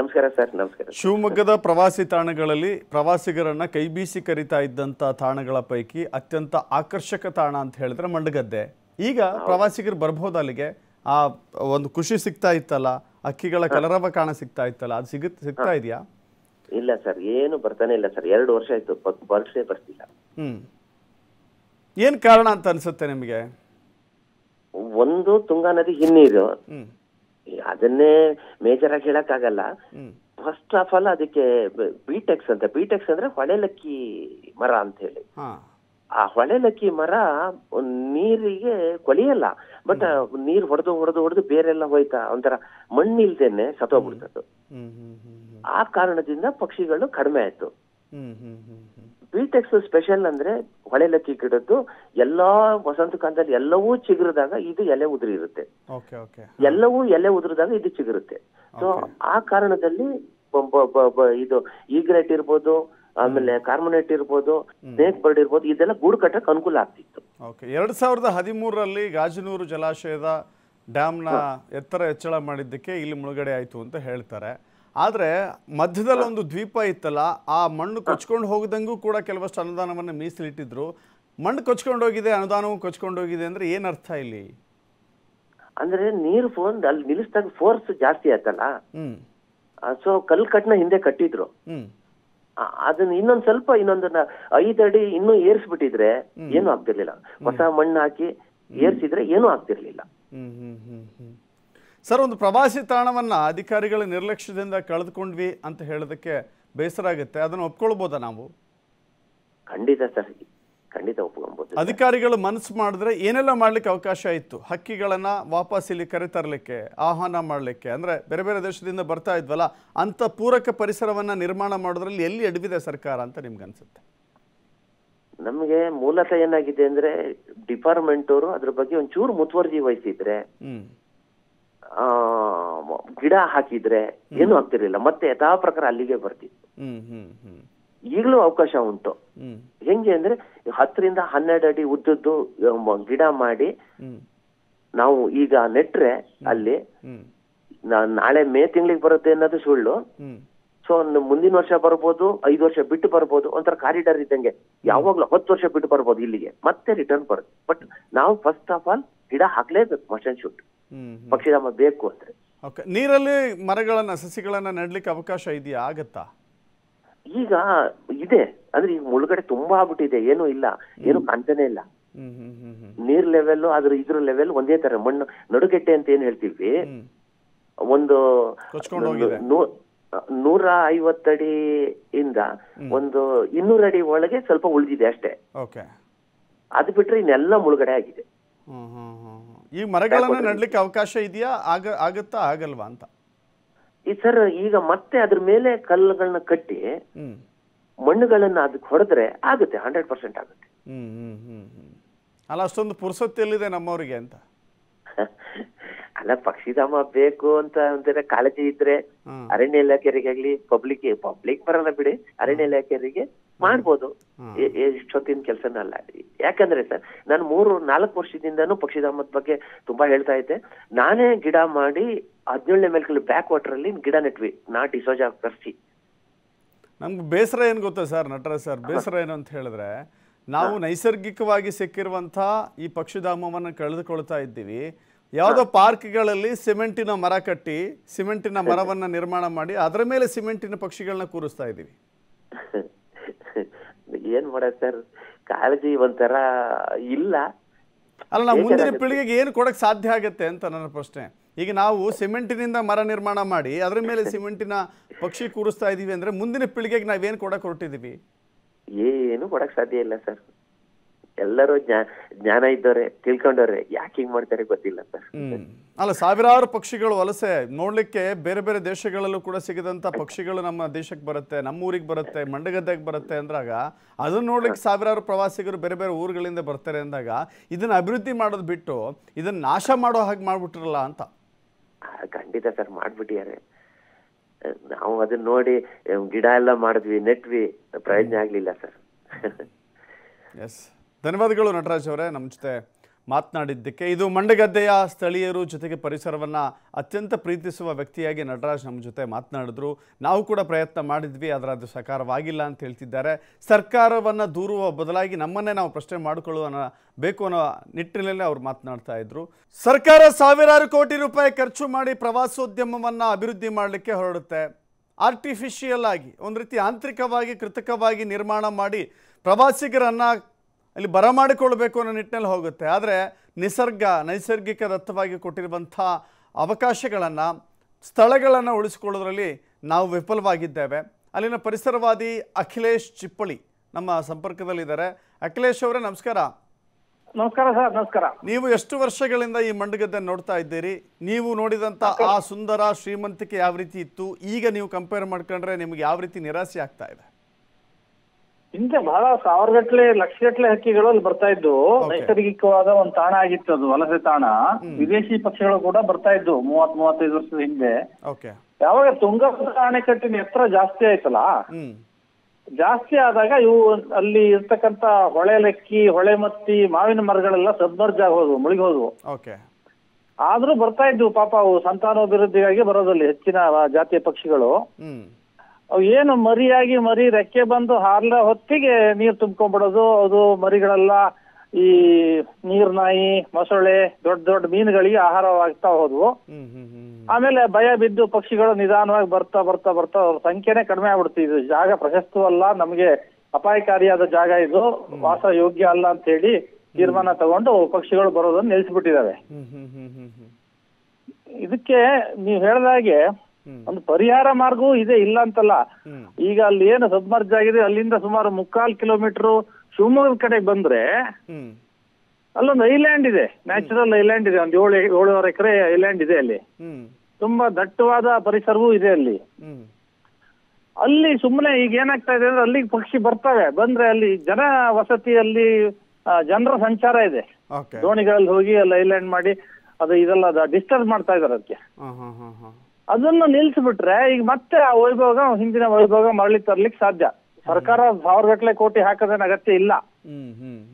ನಮಸ್ಕಾರ ಸರ್ ನಮಸ್ಕಾರ ಶಿವಮೊಗ್ಗದ ಪ್ರವಾಸಿ ತಾಣಗಳಲ್ಲಿ ಪ್ರವಾಸಿಗರನ್ನ ಕೈಬೀಸಿ ಕರಿತಾ ಇದ್ದಂತ ತಾಣಗಳ ಪೈಕಿ ಅತ್ಯಂತ ಆಕರ್ಷಕ ತಾಣ ಅಂತ ಹೇಳಿದ್ರೆ ಮಂಡಗದ್ದೆ ಈಗ ಪ್ರವಾಸಿಗರು ಬರಬಹುದು ಅಲ್ಲಿಗೆ ಆ ಒಂದು ಖುಷಿ ಸಿಗ್ತಾ ಇತ್ತಲ್ಲ ಅಕ್ಕಿಗಳ ಕಲರವ ಕಾಣ ಸಿಗ್ತಾ ಇತ್ತಲ್ಲ ಅದು ಸಿಗ ಸಿಗ್ತಾ ಇದೆಯಾ ಇಲ್ಲ ಸರ್ ಏನು ಬರ್ತಾನೆ ಇಲ್ಲ ಸರ್ ಎರಡು ವರ್ಷ ಆಯ್ತು ಬರ್ಸೇ ಬರ್ತಿಲ್ಲ ಹ್ಮ್ ಏನ್ ಕಾರಣ ಅಂತ ಅನ್ಸುತ್ತೆ ನಿಮಗೆ ಒಂದು ತುಂಗಾ ನದಿ ಹಿನ್ನೀರು ಅದನ್ನೇ ಮೇಜರ್ ಆಗಿ ಹೇಳಕ್ ಆಗಲ್ಲ ಫಸ್ಟ್ ಆಫ್ ಆಲ್ ಅದಕ್ಕೆ ಬಿಟೆಕ್ಸ್ ಅಂತ ಬಿಟೆಕ್ಸ್ ಅಂದ್ರೆ ಹೊಳೆಲಕ್ಕಿ ಮರ ಅಂತ ಹೇಳಿ ಆ ಹೊಳೆಲಕ್ಕಿ ಮರ ನೀರಿಗೆ ಕೊಳಿಯಲ್ಲ ಬಟ್ ನೀರ್ ಹೊಡೆದು ಹೊಡೆದು ಹೊಡೆದು ಬೇರೆಲ್ಲ ಹೋಯ್ತಾ ಒಂಥರ ಮಣ್ಣಿಲ್ದೇನೆ ಸತ್ತೋಗ್ಬಿಡ್ತದ್ದು ಆ ಕಾರಣದಿಂದ ಪಕ್ಷಿಗಳು ಕಡಿಮೆ ಆಯ್ತು ಬಿಟೆಕ್ಸ್ ಸ್ಪೆಷಲ್ ಅಂದ್ರೆ ಹೊಳೆಲಕ್ಕಿ ಗಿಡದ್ದು ಎಲ್ಲಾ ವಸಂತ ಕಾಲದಲ್ಲಿ ಎಲ್ಲವೂ ಚಿಗುರಿದಾಗ ಇದು ಎಲೆ ಉದುರಿ ಇರುತ್ತೆ ಎಲ್ಲವೂ ಎಲೆ ಉದುರಿದಾಗ ಇದು ಚಿಗುರುತ್ತೆ ಸೊ ಆ ಕಾರಣದಲ್ಲಿ ಇದು ಈಗ್ರೇಟ್ ಇರ್ಬೋದು ಆಮೇಲೆ ಕಾರ್ಮೊನೇಟ್ ಇರ್ಬೋದು ಸ್ನೇಕ್ ಬರ್ಡ್ ಇರ್ಬೋದು ಇದೆಲ್ಲ ಗೂಡು ಕಟ್ಟಕ್ಕೆ ಅನುಕೂಲ ಆಗ್ತಿತ್ತು ಓಕೆ ಎರಡ್ ಸಾವಿರದ ಹದಿಮೂರರಲ್ಲಿ ಗಾಜನೂರು ಜಲಾಶಯದ ಡ್ಯಾಮ್ನ ಎತ್ತರ ಹೆಚ್ಚಳ ಮಾಡಿದ್ದಕ್ಕೆ ಇಲ್ಲಿ ಮುಳುಗಡೆ ಆಯಿತು ಅಂತ ಹೇಳ್ತಾರೆ ಆದರೆ ಮಧ್ಯದಲ್ಲಿ ಒಂದು ದ್ವೀಪ ಇತ್ತಲ್ಲ ಆ ಮಣ್ಣು ಕೊಚ್ಕೊಂಡು ಹೋಗದಂಗೂ ಕೂಡ ಕೆಲವಷ್ಟು ಅನುದಾನವನ್ನು ಮೀಸಲಿಟ್ಟಿದ್ರು ಮಣ್ಣು ಹೋಗಿದೆ ಅನುದಾನವೂ ಹೋಗಿದೆ ಅಂದ್ರೆ ಏನರ್ಥ ಇಲ್ಲಿ ಅಂದ್ರೆ ನೀರು ಫೋನ್ ಅಲ್ಲಿ ನಿಲ್ಲಿಸಿದಾಗ ಫೋರ್ಸ್ ಜಾಸ್ತಿ ಆಯ್ತಲ್ಲ ಸೊ ಕಲ್ಕಟ್ನ ಹಿಂದೆ ಕಟ್ಟಿದ್ರು ಅದನ್ನ ಇನ್ನೊಂದ್ ಸ್ವಲ್ಪ ಇನ್ನೊಂದನ್ನ ಐದಡಿ ಇನ್ನೂ ಏರ್ಸ್ಬಿಟ್ಟಿದ್ರೆ ಏನು ಆಗ್ತಿರ್ಲಿಲ್ಲ ಹೊಸ ಮಣ್ಣು ಹಾಕಿ ಏರ್ಸಿದ್ರೆ ಏನೂ ಆಗ್ತಿರ್ಲಿಲ್ಲ ಸರ್ ಒಂದು ಪ್ರವಾಸಿ ತಾಣವನ್ನ ಅಧಿಕಾರಿಗಳ ನಿರ್ಲಕ್ಷ್ಯದಿಂದ ಕಳೆದುಕೊಂಡ್ವಿ ಅಂತ ಹೇಳೋದಕ್ಕೆ ಬೇಸರ ಆಗುತ್ತೆ ಅದನ್ನ ಒಪ್ಕೊಳ್ಬೋದಾ ನಾವು ಖಂಡಿತ ಸರ್ ಖಂಡಿತ ಒಪ್ಕೊಂಬೋದು ಅಧಿಕಾರಿಗಳು ಮನಸ್ಸು ಮಾಡಿದ್ರೆ ಏನೆಲ್ಲ ಮಾಡ್ಲಿಕ್ಕೆ ಅವಕಾಶ ಇತ್ತು ಹಕ್ಕಿಗಳನ್ನ ವಾಪಸ್ ಇಲ್ಲಿ ಕರೆತರಲಿಕ್ಕೆ ಆಹ್ವಾನ ಮಾಡಲಿಕ್ಕೆ ಅಂದ್ರೆ ಬೇರೆ ಬೇರೆ ದೇಶದಿಂದ ಬರ್ತಾ ಇದ್ವಲ್ಲ ಅಂತ ಪೂರಕ ಪರಿಸರವನ್ನ ನಿರ್ಮಾಣ ಮಾಡೋದ್ರಲ್ಲಿ ಎಲ್ಲಿ ಎಡವಿದೆ ಸರ್ಕಾರ ಅಂತ ನಿಮ್ಗೆ ಅನ್ಸುತ್ತೆ ನಮಗೆ ಮೂಲತಃ ಏನಾಗಿದೆ ಅಂದ್ರೆ ಡಿಪಾರ್ಟ್ಮೆಂಟ್ ಅವರು ಅದ್ರ ಬಗ್ಗೆ ಒಂಚೂರು ಮುತುವರ್ಜಿ ವಹಿಸಿದ್ರೆ ಗಿಡ ಹಾಕಿದ್ರೆ ಏನು ಆಗ್ತಿರ್ಲಿಲ್ಲ ಮತ್ತೆ ಯಥಾ ಪ್ರಕಾರ ಅಲ್ಲಿಗೆ ಬರ್ತಿತ್ತು ಈಗಲೂ ಅವಕಾಶ ಉಂಟು ಹೆಂಗೆ ಅಂದ್ರೆ ಹತ್ತರಿಂದ ಹನ್ನೆರಡು ಅಡಿ ಉದ್ದದ್ದು ಗಿಡ ಮಾಡಿ ನಾವು ಈಗ ನೆಟ್ರೆ ಅಲ್ಲಿ ನಾಳೆ ಮೇ ತಿಂಗಳಿಗೆ ಬರುತ್ತೆ ಅನ್ನೋದು ಸುಳ್ಳು ಸೊ ಮುಂದಿನ ವರ್ಷ ಬರ್ಬೋದು ಐದು ವರ್ಷ ಬಿಟ್ಟು ಬರ್ಬೋದು ಒಂಥರ ಕಾರಿಡಾರ್ ಇದ್ದಂಗೆ ಯಾವಾಗ್ಲೂ ಹತ್ತು ವರ್ಷ ಬಿಟ್ಟು ಬರ್ಬೋದು ಇಲ್ಲಿಗೆ ಮತ್ತೆ ರಿಟರ್ನ್ ಬರುತ್ತೆ ಬಟ್ ನಾವು ಫಸ್ಟ್ ಆಫ್ ಆಲ್ ಗಿಡ ಹಾಕ್ಲೇಬೇಕು ಮಷನ್ ಶೂಟ್ ಪಕ್ಷಿಧಾಮ ಬೇಕು ಅಂದ್ರೆ ನೀರಲ್ಲಿ ಮರಗಳನ್ನ ಸಸಿಗಳನ್ನ ನೆಡ್ಲಿಕ್ಕೆ ಅವಕಾಶ ಇದೆಯಾ ಆಗತ್ತಾ ಈಗ ಇದೆ ಅಂದ್ರೆ ಈಗ ಒಳಗಡೆ ತುಂಬಾ ಆಗ್ಬಿಟ್ಟಿದೆ ಏನು ಇಲ್ಲ ಏನು ಕಾಣ್ತಾನೆ ಇಲ್ಲ ನೀರ್ ಲೆವೆಲ್ ಅದ್ರ ಇದ್ರ ಲೆವೆಲ್ ಒಂದೇ ತರ ಮಣ್ಣು ನಡುಗೆಟ್ಟೆ ಅಂತ ಏನ್ ಹೇಳ್ತೀವಿ ಒಂದು ನೂರ ಐವತ್ತಡಿ ಇಂದ ಒಂದು ಇನ್ನೂರ ಅಡಿ ಒಳಗೆ ಸ್ವಲ್ಪ ಉಳಿದಿದೆ ಅಷ್ಟೇ ಅದು ಬಿಟ್ರೆ ಇನ್ನೆಲ್ಲ ಮುಳುಗಡೆ ಆಗಿದೆ ಈ ಮರಗಳನ್ನ ನೆಡ್ಲಿಕ್ಕೆ ಅವಕಾಶ ಇದೆಯಾ ಆಗುತ್ತಾ ಆಗಲ್ವಾ ಅಂತ ಈ ಸರ್ ಈಗ ಮತ್ತೆ ಅದ್ರ ಮೇಲೆ ಕಲ್ಲುಗಳನ್ನ ಕಟ್ಟಿ ಮಣ್ಣುಗಳನ್ನ ಅದಕ್ಕೆ ಹೊಡೆದ್ರೆ ಆಗುತ್ತೆ ಹಂಡ್ರೆಡ್ ಪರ್ಸೆಂಟ್ ಆಗುತ್ತೆ ಅಲ್ಲ ಅಷ್ಟೊಂದು ಎಲ್ಲಿದೆ ನಮ್ಮವರಿಗೆ ಅಂತ ಅಲ್ಲ ಪಕ್ಷಿಧಾಮ ಬೇಕು ಅಂತ ಅಂದ್ರೆ ಕಾಳಜಿ ಇದ್ರೆ ಅರಣ್ಯ ಆಗ್ಲಿ ಪಬ್ಲಿಕ್ ಪಬ್ಲಿಕ್ ಬರಲ್ಲ ಬಿಡಿ ಅರಣ್ಯ ಇಲಾಖೆಯರಿಗೆ ಮಾಡ್ಬೋದು ಎಷ್ಟೊತ್ತಿನ ಕೆಲಸನ ಅಲ್ಲ ಯಾಕಂದ್ರೆ ಸರ್ ನಾನು ಮೂರು ನಾಲ್ಕು ವರ್ಷದಿಂದನೂ ಪಕ್ಷಿಧಾಮದ ಬಗ್ಗೆ ತುಂಬಾ ಹೇಳ್ತಾ ಇದ್ದೆ ನಾನೇ ಗಿಡ ಮಾಡಿ ಹದಿನೇಳನೇ ಮೇಲ್ಕಲ್ಲಿ ಬ್ಯಾಕ್ ಅಲ್ಲಿ ಗಿಡ ನೆಟ್ವಿ ನಾಟ್ ಡಿಸೋಜಾ ಕರ್ಸಿ ನಮ್ಗೆ ಬೇಸರ ಏನು ಗೊತ್ತಾ ಸರ್ ನಟರಾಜ್ ಸರ್ ಬೇಸರ ಏನು ಅಂತ ಹೇಳಿದ್ರೆ ನಾವು ನೈಸರ್ಗಿಕವಾಗಿ ಸಿಕ್ಕಿರುವಂಥ ಈ ಪಕ್ಷಿಧಾಮವನ್ನು ಕಳೆದುಕೊಳ್ತಾ ಇದ್ದೀವಿ ಯಾವುದೋ ಪಾರ್ಕ್ಗಳಲ್ಲಿ ಸಿಮೆಂಟಿನ ಮರ ಕಟ್ಟಿ ಸಿಮೆಂಟಿನ ಮರವನ್ನು ನಿರ್ಮಾಣ ಮಾಡಿ ಅದರ ಮೇಲೆ ಸಿಮೆಂಟಿನ ಪಕ್ಷಿಗಳನ್ನ ಕೂರಿಸ್ತಾ ಇದ್ದೀವಿ ಏನು ಮಾಡ ಸರ್ ಕಾಳಜಿ ಒಂಥರ ಇಲ್ಲ ಅಲ್ಲ ನಾವು ಮುಂದಿನ ಪೀಳಿಗೆಗೆ ಏನು ಕೊಡಕ್ಕೆ ಸಾಧ್ಯ ಆಗುತ್ತೆ ಅಂತ ನನ್ನ ಪ್ರಶ್ನೆ ಈಗ ನಾವು ಸಿಮೆಂಟಿನಿಂದ ಮರ ನಿರ್ಮಾಣ ಮಾಡಿ ಅದರ ಮೇಲೆ ಸಿಮೆಂಟಿನ ಪಕ್ಷಿ ಕೂರಿಸ್ತಾ ಇದೀವಿ ಅಂದ್ರೆ ಮುಂದಿನ ಪೀಳಿಗೆಗೆ ನಾವೇನು ಕೊಡಕ್ಕೆ ಹೊರಟಿದೀವಿ ಏನು ಕೊಡಕ್ಕೆ ಸಾಧ್ಯ ಇಲ್ಲ ಸರ್ ಎಲ್ಲರೂ ಜ್ಞಾನ ಇದ್ದವ್ರೆ ತಿಳ್ಕೊಂಡವ್ರೆ ಯಾಕೆ ಹಿಂಗ್ ಮಾಡ್ತಾರೆ ಗೊತ್ತಿಲ್ಲ ಸರ್ ಅಲ್ಲ ಸಾವಿರಾರು ಪಕ್ಷಿಗಳು ವಲಸೆ ನೋಡ್ಲಿಕ್ಕೆ ಬೇರೆ ಬೇರೆ ದೇಶಗಳಲ್ಲೂ ಕೂಡ ಸಿಗದಂತ ಪಕ್ಷಿಗಳು ನಮ್ಮ ದೇಶಕ್ಕೆ ಬರುತ್ತೆ ನಮ್ಮ ಊರಿಗೆ ಬರುತ್ತೆ ಮಂಡಗದ್ದೆಗೆ ಬರುತ್ತೆ ಅಂದ್ರಾಗ ಅದನ್ನ ನೋಡ್ಲಿಕ್ಕೆ ಸಾವಿರಾರು ಪ್ರವಾಸಿಗರು ಬೇರೆ ಬೇರೆ ಊರುಗಳಿಂದ ಬರ್ತಾರೆ ಅಂದಾಗ ಇದನ್ನ ಅಭಿವೃದ್ಧಿ ಮಾಡೋದ್ ಬಿಟ್ಟು ಇದನ್ನ ನಾಶ ಮಾಡೋ ಹಾಗೆ ಮಾಡ್ಬಿಟ್ರಲ್ಲ ಅಂತ ಖಂಡಿತ ಸರ್ ಮಾಡ್ಬಿಟ್ಟಿದ್ದಾರೆ ನಾವು ಅದನ್ನ ನೋಡಿ ಗಿಡ ಎಲ್ಲ ಮಾಡಿದ್ವಿ ನೆಟ್ವಿ ಪ್ರಯೋಜನ ಆಗ್ಲಿಲ್ಲ ಸರ್ ಎಸ್ ಧನ್ಯವಾದಗಳು ನಟರಾಜ್ ಅವರೇ ನಮ್ಮ ಜೊತೆ ಮಾತನಾಡಿದ್ದಕ್ಕೆ ಇದು ಮಂಡಗದ್ದೆಯ ಸ್ಥಳೀಯರು ಜೊತೆಗೆ ಪರಿಸರವನ್ನು ಅತ್ಯಂತ ಪ್ರೀತಿಸುವ ವ್ಯಕ್ತಿಯಾಗಿ ನಟರಾಜ್ ನಮ್ಮ ಜೊತೆ ಮಾತನಾಡಿದ್ರು ನಾವು ಕೂಡ ಪ್ರಯತ್ನ ಮಾಡಿದ್ವಿ ಆದರೆ ಅದು ಸಕಾರವಾಗಿಲ್ಲ ಅಂತ ಹೇಳ್ತಿದ್ದಾರೆ ಸರ್ಕಾರವನ್ನು ದೂರುವ ಬದಲಾಗಿ ನಮ್ಮನ್ನೇ ನಾವು ಪ್ರಶ್ನೆ ಮಾಡಿಕೊಳ್ಳುವ ಬೇಕು ಅನ್ನೋ ನಿಟ್ಟಿನಲ್ಲಿ ಅವ್ರು ಮಾತನಾಡ್ತಾ ಇದ್ರು ಸರ್ಕಾರ ಸಾವಿರಾರು ಕೋಟಿ ರೂಪಾಯಿ ಖರ್ಚು ಮಾಡಿ ಪ್ರವಾಸೋದ್ಯಮವನ್ನು ಅಭಿವೃದ್ಧಿ ಮಾಡಲಿಕ್ಕೆ ಹೊರಡುತ್ತೆ ಆರ್ಟಿಫಿಷಿಯಲ್ ಆಗಿ ಒಂದು ರೀತಿ ಆಂತರಿಕವಾಗಿ ಕೃತಕವಾಗಿ ನಿರ್ಮಾಣ ಮಾಡಿ ಪ್ರವಾಸಿಗರನ್ನು ಅಲ್ಲಿ ಬರಮಾಡಿಕೊಳ್ಬೇಕು ಅನ್ನೋ ನಿಟ್ಟಿನಲ್ಲಿ ಹೋಗುತ್ತೆ ಆದರೆ ನಿಸರ್ಗ ನೈಸರ್ಗಿಕ ದತ್ತವಾಗಿ ಕೊಟ್ಟಿರುವಂಥ ಅವಕಾಶಗಳನ್ನು ಸ್ಥಳಗಳನ್ನು ಉಳಿಸಿಕೊಳ್ಳೋದ್ರಲ್ಲಿ ನಾವು ವಿಫಲವಾಗಿದ್ದೇವೆ ಅಲ್ಲಿನ ಪರಿಸರವಾದಿ ಅಖಿಲೇಶ್ ಚಿಪ್ಪಳಿ ನಮ್ಮ ಸಂಪರ್ಕದಲ್ಲಿದ್ದಾರೆ ಅಖಿಲೇಶ್ ಅವರೇ ನಮಸ್ಕಾರ ನಮಸ್ಕಾರ ಸರ್ ನಮಸ್ಕಾರ ನೀವು ಎಷ್ಟು ವರ್ಷಗಳಿಂದ ಈ ಮಂಡಗದ್ದೆ ನೋಡ್ತಾ ಇದ್ದೀರಿ ನೀವು ನೋಡಿದಂತ ಆ ಸುಂದರ ಶ್ರೀಮಂತಿಕೆ ಯಾವ ರೀತಿ ಇತ್ತು ಈಗ ನೀವು ಕಂಪೇರ್ ಮಾಡ್ಕೊಂಡ್ರೆ ನಿಮ್ಗೆ ಯಾವ ರೀತಿ ನಿರಾಸೆ ಆಗ್ತಾ ಇದೆ ಹಿಂದೆ ಬಹಳ ಸಾವಿರಗಟ್ಲೆ ಲಕ್ಷಗಟ್ಟಲೆ ಹಕ್ಕಿಗಳು ಅಲ್ಲಿ ಬರ್ತಾ ಇದ್ದು ನೈಸರ್ಗಿಕವಾದ ಒಂದು ತಾಣ ಆಗಿತ್ತು ಅದು ವಲಸೆ ತಾಣ ವಿದೇಶಿ ಪಕ್ಷಿಗಳು ಕೂಡ ಬರ್ತಾ ಇದ್ದು ಮೂವತ್ ಮೂವತ್ತೈದು ವರ್ಷದ ಹಿಂದೆ ಯಾವಾಗ ತುಂಗಭದ್ರಾ ಅಣೆಕಟ್ಟಿನ ಎತ್ತರ ಜಾಸ್ತಿ ಆಯ್ತಲ್ಲ ಜಾಸ್ತಿ ಆದಾಗ ಇವು ಅಲ್ಲಿ ಇರ್ತಕ್ಕಂತ ಹೊಳೆ ಲೆಕ್ಕಿ ಹೊಳೆ ಮತ್ತಿ ಮಾವಿನ ಮರಗಳೆಲ್ಲ ಸಬ್ಮರ್ಜ್ ಆಗೋದು ಮುಳುಗೋದು ಹೋದ್ವು ಆದ್ರೂ ಬರ್ತಾ ಇದ್ವು ಪಾಪ ಅವು ಸಂತಾನೋಭಿವೃದ್ಧಿಗಾಗಿ ಬರೋದಲ್ಲಿ ಹೆಚ್ಚಿನ ಜಾತಿಯ ಪಕ್ಷಿಗಳು ಅವು ಏನು ಮರಿಯಾಗಿ ಮರಿ ರೆಕ್ಕೆ ಬಂದು ಹಾರ್ಲ ಹೊತ್ತಿಗೆ ನೀರು ತುಂಬ್ಕೊಂಡ್ಬಿಡೋದು ಅದು ಮರಿಗಳೆಲ್ಲ ಈ ನೀರ್ ನಾಯಿ ಮೊಸಳೆ ದೊಡ್ಡ ದೊಡ್ಡ ಮೀನುಗಳಿಗೆ ಆಹಾರವಾಗ್ತಾ ಹೋದ್ವು ಆಮೇಲೆ ಭಯ ಬಿದ್ದು ಪಕ್ಷಿಗಳು ನಿಧಾನವಾಗಿ ಬರ್ತಾ ಬರ್ತಾ ಬರ್ತಾ ಅವ್ರ ಸಂಖ್ಯೆನೆ ಕಡಿಮೆ ಆಗ್ಬಿಡ್ತು ಇದು ಜಾಗ ಪ್ರಶಸ್ತವಲ್ಲ ನಮ್ಗೆ ಅಪಾಯಕಾರಿಯಾದ ಜಾಗ ಇದು ವಾಸ ಯೋಗ್ಯ ಅಲ್ಲ ಅಂತ ಹೇಳಿ ತೀರ್ಮಾನ ತಗೊಂಡು ಪಕ್ಷಿಗಳು ಬರೋದನ್ನ ನಿಲ್ಸ್ಬಿಟ್ಟಿದಾವೆ ಇದಕ್ಕೆ ನೀವು ಹೇಳ್ದಾಗೆ ಒಂದು ಪರಿಹಾರ ಮಾರ್ಗವೂ ಇದೆ ಇಲ್ಲ ಅಂತಲ್ಲ ಈಗ ಅಲ್ಲಿ ಏನು ಸಬ್ಮರ್ಜ್ ಆಗಿದೆ ಅಲ್ಲಿಂದ ಸುಮಾರು ಮುಕ್ಕಾಲ್ ಕಿಲೋಮೀಟರ್ ಶಿವಮೊಗ್ಗದ ಕಡೆ ಬಂದ್ರೆ ಅಲ್ಲೊಂದು ಐಲ್ಯಾಂಡ್ ಇದೆ ನ್ಯಾಚುರಲ್ ಐಲ್ಯಾಂಡ್ ಇದೆ ಒಂದು ಏಳು ಏಳುವರೆ ಎಕರೆ ಐಲ್ಯಾಂಡ್ ಇದೆ ಅಲ್ಲಿ ತುಂಬಾ ದಟ್ಟವಾದ ಪರಿಸರವೂ ಇದೆ ಅಲ್ಲಿ ಅಲ್ಲಿ ಸುಮ್ಮನೆ ಈಗ ಏನಾಗ್ತಾ ಇದೆ ಅಂದ್ರೆ ಅಲ್ಲಿಗೆ ಪಕ್ಷಿ ಬರ್ತವೆ ಬಂದ್ರೆ ಅಲ್ಲಿ ಜನ ವಸತಿಯಲ್ಲಿ ಜನರ ಸಂಚಾರ ಇದೆ ದೋಣಿಗಳಲ್ಲಿ ಹೋಗಿ ಅಲ್ಲಿ ಐಲ್ಯಾಂಡ್ ಮಾಡಿ ಅದು ಇದೆಲ್ಲ ಡಿಸ್ಟರ್ಬ್ ಮಾಡ್ತಾ ಇದಾರೆ ಅದಕ್ಕೆ ಅದನ್ನ ನಿಲ್ಸ್ಬಿಟ್ರೆ ಈಗ ಮತ್ತೆ ಆ ವೈಭೋಗ ಹಿಂದಿನ ವೈಭವ ಮರಳಿ ತರ್ಲಿಕ್ಕೆ ಸಾಧ್ಯ ಸರ್ಕಾರ ಸಾವಿರಗಟ್ಟಲೆ ಕೋಟಿ ಹಾಕೋದೇನ ಅಗತ್ಯ ಇಲ್ಲ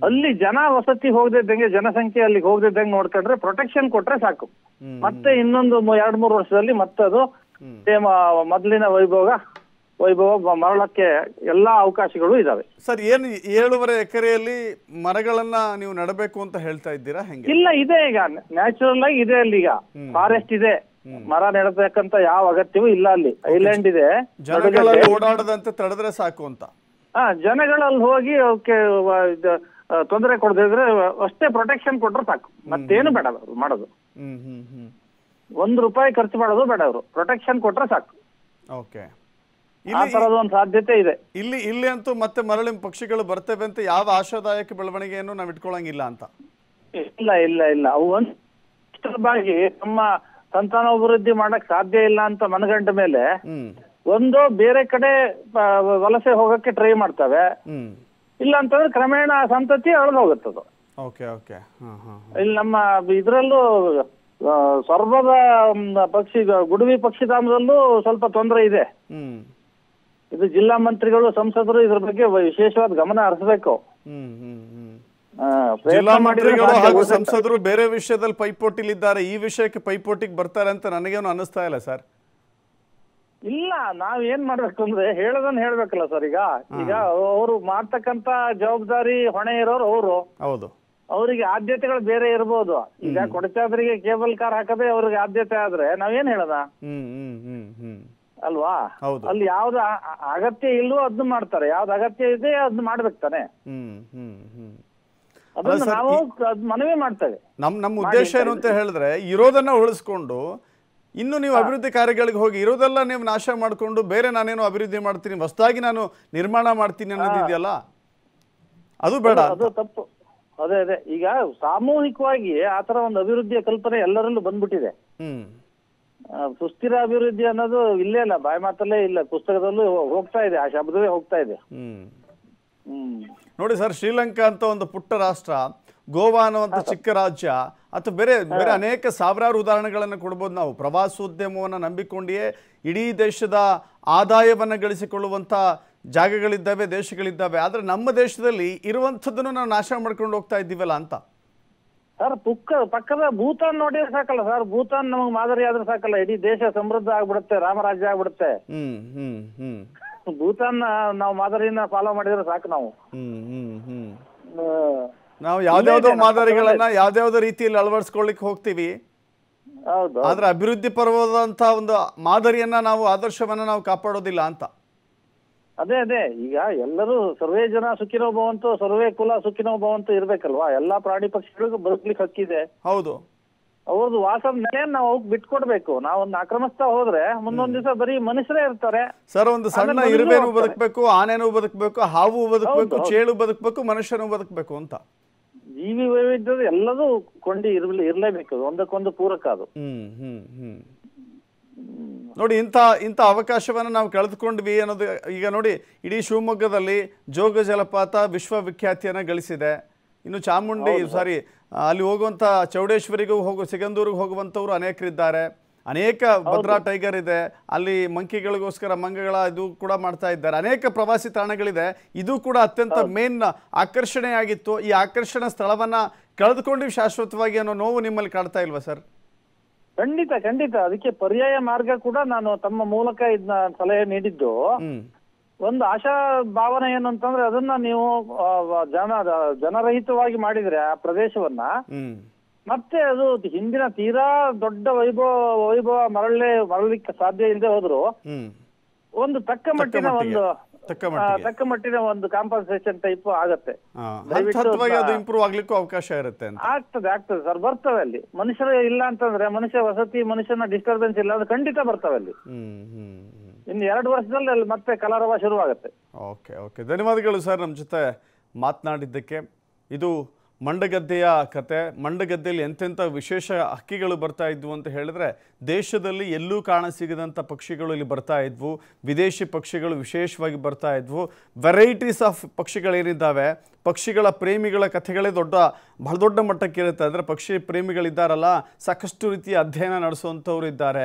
ಅಲ್ಲಿ ಜನ ವಸತಿ ಹೋಗದಿದ್ದಂಗೆ ಜನಸಂಖ್ಯೆ ಅಲ್ಲಿಗೆ ಹೋಗದಿದ್ದಂಗೆ ನೋಡ್ಕೊಂಡ್ರೆ ಪ್ರೊಟೆಕ್ಷನ್ ಕೊಟ್ರೆ ಸಾಕು ಮತ್ತೆ ಇನ್ನೊಂದು ಎರಡ್ ಮೂರು ವರ್ಷದಲ್ಲಿ ಮತ್ತೆ ಅದು ಮೊದಲಿನ ವೈಭೋಗ ವೈಭವ ಮರಳಕ್ಕೆ ಎಲ್ಲಾ ಅವಕಾಶಗಳು ಇದಾವೆ ಸರ್ ಏನು ಏಳುವರೆ ಎಕರೆಯಲ್ಲಿ ಮರಗಳನ್ನ ನೀವು ನಡಬೇಕು ಅಂತ ಹೇಳ್ತಾ ಇದ್ದೀರಾ ಇಲ್ಲ ಇದೆ ಈಗ ನ್ಯಾಚುರಲ್ ಆಗಿ ಇದೆ ಅಲ್ಲಿ ಈಗ ಫಾರೆಸ್ಟ್ ಇದೆ ಮರ ನೆಡಬೇಕಂತ ಯಾವ ಅಗತ್ಯವೂ ಇಲ್ಲ ಅಲ್ಲಿ ಐಲ್ಯಾಂಡ್ ಇದೆ ಓಡಾಡದಂತೆ ತಡೆದ್ರೆ ಸಾಕು ಅಂತ ಹಾ ಜನಗಳಲ್ಲಿ ಹೋಗಿ ಅವಕ್ಕೆ ತೊಂದರೆ ಕೊಡದಿದ್ರೆ ಅಷ್ಟೇ ಪ್ರೊಟೆಕ್ಷನ್ ಕೊಟ್ರೆ ಸಾಕು ಮತ್ತೇನು ಬೇಡ ಅವರು ಮಾಡೋದು ಒಂದ್ ರೂಪಾಯಿ ಖರ್ಚು ಮಾಡೋದು ಬೇಡ ಅವರು ಪ್ರೊಟೆಕ್ಷನ್ ಕೊಟ್ರೆ ಸಾಕು ಓಕೆ ತರದ ಒಂದು ಸಾಧ್ಯತೆ ಇದೆ ಇಲ್ಲಿ ಇಲ್ಲಿ ಅಂತೂ ಮತ್ತೆ ಮರಳಿ ಪಕ್ಷಿಗಳು ಬರ್ತವೆ ಅಂತ ಯಾವ ಆಶಾದಾಯಕ ಬೆಳವಣಿಗೆಯನ್ನು ನಾವ್ ಇಟ್ಕೊಳಂಗಿಲ್ಲ ಅಂತ ಇಲ್ಲ ಇಲ್ಲ ಇಲ್ಲ ಅವು ಒಂದ್ ನಮ್ಮ ಸಂತಾನೋಭಿವೃದ್ಧಿ ಮಾಡಕ್ ಸಾಧ್ಯ ಇಲ್ಲ ಅಂತ ಮನಗಂಡ ಮೇಲೆ ಒಂದು ಬೇರೆ ಕಡೆ ವಲಸೆ ಹೋಗಕ್ಕೆ ಟ್ರೈ ಮಾಡ್ತವೆ ಇಲ್ಲ ಅಂತಂದ್ರೆ ಕ್ರಮೇಣ ಆ ಸಂತತಿ ಅಳದೋಗುತ್ತದು ಇಲ್ಲಿ ನಮ್ಮ ಇದರಲ್ಲೂ ಸ್ವರ್ಭದ ಪಕ್ಷಿ ಗುಡವಿ ಪಕ್ಷಿಧಾಮದಲ್ಲೂ ಸ್ವಲ್ಪ ತೊಂದರೆ ಇದೆ ಇದು ಜಿಲ್ಲಾ ಮಂತ್ರಿಗಳು ಸಂಸದರು ಇದ್ರ ಬಗ್ಗೆ ವಿಶೇಷವಾದ ಗಮನ ಹರಿಸಬೇಕು ಜಿಲ್ಲಾ ಮಂತ್ರಿಗಳು ಹಾಗೂ ಸಂಸದರು ಬೇರೆ ವಿಷಯದಲ್ಲಿ ಪೈಪೋಟಿಲಿ ಇದ್ದಾರೆ ಈ ವಿಷಯಕ್ಕೆ ಪೈಪೋಟಿಗೆ ಬರ್ತಾರೆ ಅಂತ ನನಗೇನು ಅನಿಸ್ತಾ ಇಲ್ಲ ಸರ್ ಇಲ್ಲ ನಾವ್ ಏನ್ ಮಾಡ್ಬೇಕು ಅಂದ್ರೆ ಹೇಳೋದನ್ನ ಹೇಳ್ಬೇಕಲ್ಲ ಸರ್ ಈಗ ಈಗ ಅವರು ಮಾಡ್ತಕ್ಕಂತ ಜವಾಬ್ದಾರಿ ಹೊಣೆ ಇರೋರು ಅವರು ಹೌದು ಅವರಿಗೆ ಆದ್ಯತೆಗಳು ಬೇರೆ ಇರ್ಬೋದು ಈಗ ಕೊಡಚಾದ್ರಿಗೆ ಕೇಬಲ್ ಕಾರ್ ಹಾಕದೆ ಅವ್ರಿಗೆ ಆದ್ಯತೆ ಆದ್ರೆ ನಾವೇನ್ ಹೇಳದ ಅಲ್ವಾ ಅಲ್ಲಿ ಯಾವ್ದು ಅಗತ್ಯ ಇಲ್ವೋ ಅದನ್ನ ಮಾಡ್ತಾರೆ ಯಾವ್ದು ಅಗತ್ಯ ಇದೆ ಅದನ್ನ ಮಾಡ್ಬೇಕು ತಾನೆ ನಾವು ಮನವಿ ಮಾಡ್ತೇವೆ ನಮ್ ನಮ್ಮ ಉದ್ದೇಶ ಏನು ಅಂತ ಹೇಳಿದ್ರೆ ಇರೋದನ್ನ ಉಳಿಸ್ಕೊಂಡು ಇನ್ನು ನೀವು ಅಭಿವೃದ್ಧಿ ಕಾರ್ಯಗಳಿಗೆ ಹೋಗಿ ಇರೋದೆಲ್ಲ ನೀವು ನಾಶ ಮಾಡಿಕೊಂಡು ಬೇರೆ ನಾನೇನು ಅಭಿವೃದ್ಧಿ ಮಾಡ್ತೀನಿ ಹೊಸದಾಗಿ ನಾನು ನಿರ್ಮಾಣ ಮಾಡ್ತೀನಿ ಅನ್ನೋದಿದೆಯಲ್ಲ ಅದು ಬೇಡ ಅದು ತಪ್ಪು ಅದೇ ಅದೇ ಈಗ ಸಾಮೂಹಿಕವಾಗಿ ಆತರ ಒಂದು ಅಭಿವೃದ್ಧಿಯ ಕಲ್ಪನೆ ಎಲ್ಲರಲ್ಲೂ ಬಂದ್ಬಿಟ್ಟಿದೆ ಸುಸ್ಥಿರ ಅಭಿವೃದ್ಧಿ ಅನ್ನೋದು ಇಲ್ಲೇ ಇಲ್ಲ ಬಾಯಿ ಮಾತಲ್ಲೇ ಇಲ್ಲ ಪುಸ್ತಕದಲ್ಲೂ ಹೋಗ್ತಾ ಇದೆ ಆ ಶಬ್ದವೇ ಹೋಗ್ತಾ ಇದೆ ಹ್ಮ್ ನೋಡಿ ಸರ್ ಶ್ರೀಲಂಕಾ ಅಂತ ಒಂದು ಪುಟ್ಟ ರಾಷ್ಟ್ರ ಗೋವಾ ಅನ್ನುವಂಥ ಚಿಕ್ಕ ರಾಜ್ಯ ಅಥವಾ ಬೇರೆ ಬೇರೆ ಅನೇಕ ಸಾವಿರಾರು ಉದಾಹರಣೆಗಳನ್ನು ಕೊಡ್ಬೋದು ನಾವು ಪ್ರವಾಸೋದ್ಯಮವನ್ನು ನಂಬಿಕೊಂಡಿಯೇ ಇಡೀ ದೇಶದ ಆದಾಯವನ್ನು ಗಳಿಸಿಕೊಳ್ಳುವಂಥ ಜಾಗಗಳಿದ್ದಾವೆ ದೇಶಗಳಿದ್ದಾವೆ ಆದರೆ ನಮ್ಮ ದೇಶದಲ್ಲಿ ಇರುವಂಥದ್ದನ್ನು ನಾವು ನಾಶ ಮಾಡ್ಕೊಂಡು ಹೋಗ್ತಾ ಇದ್ದೀವಲ್ಲ ಅಂತ ಸರ್ ಪುಕ್ಕ ಪಕ್ಕದ ಭೂತಾನ್ ನೋಡಿದ್ರೆ ಸಾಕಲ್ಲ ಸರ್ ಭೂತಾನ್ ನಮಗೆ ಮಾದರಿ ಆದ್ರೆ ಸಾಕಲ್ಲ ಇಡೀ ದೇಶ ಸಮೃದ್ಧ ಆಗ್ಬಿಡುತ್ತೆ ರಾಮರಾಜ್ಯ ಆಗ್ಬಿಡುತ್ತೆ ಭೂತಾನ್ ನಾವು ಮಾದರಿಯನ್ನ ಫಾಲೋ ಮಾಡಿದ್ರೆ ಸಾಕು ನಾವು ನಾವು ಯಾವ್ದಾವ್ದೋ ಮಾದರಿಗಳನ್ನ ಯಾವ್ದಾವ್ದೋ ರೀತಿಯಲ್ಲಿ ಅಳವಡಿಸ್ಕೊಳ್ಳಿಕ್ ಹೋಗ್ತೀವಿ ಆದ್ರೆ ಅಭಿವೃದ್ಧಿ ಪರವಾದಂತ ಒಂದು ಮಾದರಿಯನ್ನ ನಾವು ಆದರ್ಶವನ್ನ ನಾವು ಕಾಪಾಡೋದಿಲ್ಲ ಅಂತ ಅದೇ ಅದೇ ಈಗ ಎಲ್ಲರೂ ಸರ್ವೇ ಜನ ಸುಖಿನೋ ಸರ್ವೇ ಕುಲ ಸುಖಿನೋ ಭವಂತು ಇರ್ಬೇಕಲ್ವಾ ಎಲ್ಲಾ ಪ್ರಾಣಿ ಪಕ್ಷಿಗಳಿಗೂ ಬದುಕ್ಲಿಕ್ಕೆ ಹಕ್ಕಿದೆ ಹೌದು ಅವ್ರದ್ದು ವಾಸದ ನೆಲೆ ನಾವು ಅವ್ಕ್ ಬಿಟ್ಕೊಡ್ಬೇಕು ನಾವೊಂದು ಆಕ್ರಮಿಸ್ತಾ ಹೋದ್ರೆ ಮುಂದೊಂದ್ ದಿವಸ ಬರೀ ಮನುಷ್ಯರೇ ಇರ್ತಾರೆ ಸರ್ ಒಂದು ಸಣ್ಣ ಇರುವೆನು ಬದುಕಬೇಕು ಆನೆನು ಬದುಕಬೇಕು ಹಾವು ಬದುಕಬೇಕು ಚೇಳು ಬದುಕಬೇಕು ಮನುಷ್ಯನು ಬದುಕಬೇಕು ಅಂತ ಜೀವಿ ವೈವಿಧ್ಯ ಎಲ್ಲದೂ ಕೊಂಡಿ ಇರ್ಲಿ ಇರ್ಲೇಬೇಕು ಒಂದಕ್ಕೊಂದು ಪೂರಕ ಅದು ನೋಡಿ ಇಂತ ಇಂತ ಅವಕಾಶವನ್ನು ನಾವು ಕಳೆದುಕೊಂಡ್ವಿ ಅನ್ನೋದು ಈಗ ನೋಡಿ ಇಡೀ ಶಿವಮೊಗ್ಗದಲ್ಲಿ ಜೋಗ ಜಲಪಾತ ವಿಶ್ವವಿಖ್ಯಾತಿಯನ್ನು ಗಳಿಸಿದೆ ಇನ್ನು ಚಾಮುಂಡಿ ಸಾರಿ ಅಲ್ಲಿ ಹೋಗುವಂಥ ಚೌಡೇಶ್ವರಿಗೂ ಹೋಗು ಸಿಗಂದೂರಿಗೆ ಹೋಗುವಂಥವ್ರು ಅನೇಕರಿದ್ದಾರೆ ಅನೇಕ ಭದ್ರಾ ಟೈಗರ್ ಇದೆ ಅಲ್ಲಿ ಮಂಕಿಗಳಿಗೋಸ್ಕರ ಮಂಗಗಳ ಇದು ಕೂಡ ಮಾಡ್ತಾ ಇದ್ದಾರೆ ಅನೇಕ ಪ್ರವಾಸಿ ತಾಣಗಳಿದೆ ಇದು ಕೂಡ ಅತ್ಯಂತ ಮೇನ್ ಆಕರ್ಷಣೆಯಾಗಿತ್ತು ಈ ಆಕರ್ಷಣಾ ಸ್ಥಳವನ್ನ ಕಳೆದುಕೊಂಡು ಶಾಶ್ವತವಾಗಿ ಅನ್ನೋ ನೋವು ನಿಮ್ಮಲ್ಲಿ ಕಾಡ್ತಾ ಇಲ್ವಾ ಸರ್ ಖಂಡಿತ ಖಂಡಿತ ಅದಕ್ಕೆ ಪರ್ಯಾಯ ಮಾರ್ಗ ಕೂಡ ನಾನು ತಮ್ಮ ಮೂಲಕ ಇದನ್ನ ಸಲಹೆ ನೀಡಿದ್ದು ಒಂದು ಆಶಾ ಭಾವನೆ ಏನಂತಂದ್ರೆ ಅದನ್ನ ನೀವು ಜನ ಜನರಹಿತವಾಗಿ ಮಾಡಿದ್ರೆ ಆ ಪ್ರದೇಶವನ್ನ ಮತ್ತೆ ಅದು ಹಿಂದಿನ ತೀರಾ ದೊಡ್ಡ ವೈಭವ ವೈಭವ ಮರಳೆ ಮರಳಿಕ್ಕೆ ಸಾಧ್ಯ ಇಲ್ಲದೆ ಹೋದ್ರು ಒಂದು ತಕ್ಕ ಮಟ್ಟಿನ ಒಂದು ತಕ್ಕ ಮಟ್ಟಿನ ಒಂದು ಕಾಂಪನ್ಸೇಷನ್ ಟೈಪ್ ಆಗತ್ತೆ ಇಂಪ್ರೂವ್ ಅವಕಾಶ ಇರುತ್ತೆ ಆಗ್ತದೆ ಆಗ್ತದೆ ಸರ್ ಬರ್ತವೆ ಅಲ್ಲಿ ಮನುಷ್ಯರು ಇಲ್ಲ ಅಂತಂದ್ರೆ ಮನುಷ್ಯ ವಸತಿ ಮನುಷ್ಯನ ಡಿಸ್ಟರ್ಬೆನ್ಸ್ ಇಲ್ಲ ಅದು ಖಂಡಿತ ಬರ್ತವೆ ಅಲ್ಲಿ ಇನ್ನು ಎರಡು ವರ್ಷದಲ್ಲಿ ಅಲ್ಲಿ ಮತ್ತೆ ಕಲಾರವ ಶುರುವಾಗುತ್ತೆ ಓಕೆ ಓಕೆ ಧನ್ಯವಾದಗಳು ಸರ್ ನಮ್ಮ ಜೊತೆ ಮಾತನಾಡಿದ್ದಕ್ಕೆ ಇದು ಮಂಡಗದ್ದೆಯ ಕತೆ ಮಂಡಗದ್ದೆಯಲ್ಲಿ ಎಂತೆಂಥ ವಿಶೇಷ ಹಕ್ಕಿಗಳು ಬರ್ತಾ ಇದ್ವು ಅಂತ ಹೇಳಿದ್ರೆ ದೇಶದಲ್ಲಿ ಎಲ್ಲೂ ಕಾಣಸಿಗದಂಥ ಪಕ್ಷಿಗಳು ಇಲ್ಲಿ ಬರ್ತಾ ಇದ್ವು ವಿದೇಶಿ ಪಕ್ಷಿಗಳು ವಿಶೇಷವಾಗಿ ಬರ್ತಾ ಇದ್ವು ವೆರೈಟೀಸ್ ಆಫ್ ಪಕ್ಷಿಗಳೇನಿದ್ದಾವೆ ಪಕ್ಷಿಗಳ ಪ್ರೇಮಿಗಳ ಕಥೆಗಳೇ ದೊಡ್ಡ ಬಹಳ ದೊಡ್ಡ ಮಟ್ಟಕ್ಕಿರುತ್ತೆ ಅಂದರೆ ಪಕ್ಷಿ ಪ್ರೇಮಿಗಳಿದ್ದಾರಲ್ಲ ಸಾಕಷ್ಟು ರೀತಿಯ ಅಧ್ಯಯನ ನಡೆಸುವಂಥವ್ರು ಇದ್ದಾರೆ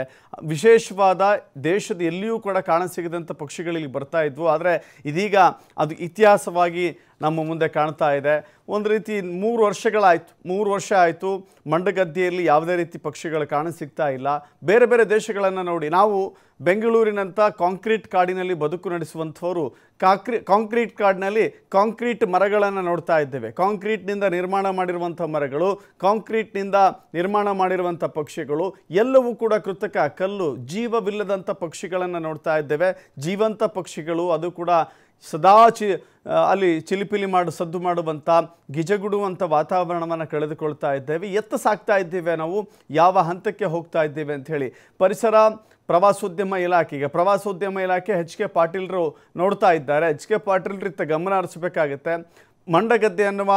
ವಿಶೇಷವಾದ ದೇಶದ ಎಲ್ಲಿಯೂ ಕೂಡ ಕಾಣಸಿಗದಂಥ ಪಕ್ಷಿಗಳು ಇಲ್ಲಿ ಬರ್ತಾ ಇದ್ವು ಆದರೆ ಇದೀಗ ಅದು ಇತಿಹಾಸವಾಗಿ ನಮ್ಮ ಮುಂದೆ ಕಾಣ್ತಾ ಇದೆ ಒಂದು ರೀತಿ ಮೂರು ವರ್ಷಗಳಾಯಿತು ಮೂರು ವರ್ಷ ಆಯಿತು ಮಂಡಗದ್ದೆಯಲ್ಲಿ ಯಾವುದೇ ರೀತಿ ಪಕ್ಷಿಗಳು ಸಿಗ್ತಾ ಇಲ್ಲ ಬೇರೆ ಬೇರೆ ದೇಶಗಳನ್ನು ನೋಡಿ ನಾವು ಬೆಂಗಳೂರಿನಂಥ ಕಾಂಕ್ರೀಟ್ ಕಾಡಿನಲ್ಲಿ ಬದುಕು ನಡೆಸುವಂಥವರು ಕಾಕ್ರಿ ಕಾಂಕ್ರೀಟ್ ಕಾಡಿನಲ್ಲಿ ಕಾಂಕ್ರೀಟ್ ಮರಗಳನ್ನು ನೋಡ್ತಾ ಇದ್ದೇವೆ ಕಾಂಕ್ರೀಟ್ನಿಂದ ನಿರ್ಮಾಣ ಮಾಡಿರುವಂಥ ಮರಗಳು ಕಾಂಕ್ರೀಟ್ನಿಂದ ನಿರ್ಮಾಣ ಮಾಡಿರುವಂಥ ಪಕ್ಷಿಗಳು ಎಲ್ಲವೂ ಕೂಡ ಕೃತಕ ಕಲ್ಲು ಜೀವವಿಲ್ಲದಂಥ ಪಕ್ಷಿಗಳನ್ನು ನೋಡ್ತಾ ಇದ್ದೇವೆ ಜೀವಂತ ಪಕ್ಷಿಗಳು ಅದು ಕೂಡ ಸದಾ ಚಿ ಅಲ್ಲಿ ಚಿಲಿಪಿಲಿ ಮಾಡು ಸದ್ದು ಮಾಡುವಂಥ ಗಿಜಗುಡುವಂಥ ವಾತಾವರಣವನ್ನು ಕಳೆದುಕೊಳ್ತಾ ಇದ್ದೇವೆ ಎತ್ತ ಸಾಕ್ತಾ ಇದ್ದೇವೆ ನಾವು ಯಾವ ಹಂತಕ್ಕೆ ಹೋಗ್ತಾ ಇದ್ದೇವೆ ಅಂಥೇಳಿ ಪರಿಸರ ಪ್ರವಾಸೋದ್ಯಮ ಇಲಾಖೆಗೆ ಪ್ರವಾಸೋದ್ಯಮ ಇಲಾಖೆ ಎಚ್ ಕೆ ಪಾಟೀಲ್ರು ನೋಡ್ತಾ ಇದ್ದಾರೆ ಎಚ್ ಕೆ ಪಾಟೀಲ್ರಿತ್ತ ಗಮನ ಹರಿಸಬೇಕಾಗತ್ತೆ ಮಂಡಗದ್ದೆ ಅನ್ನುವ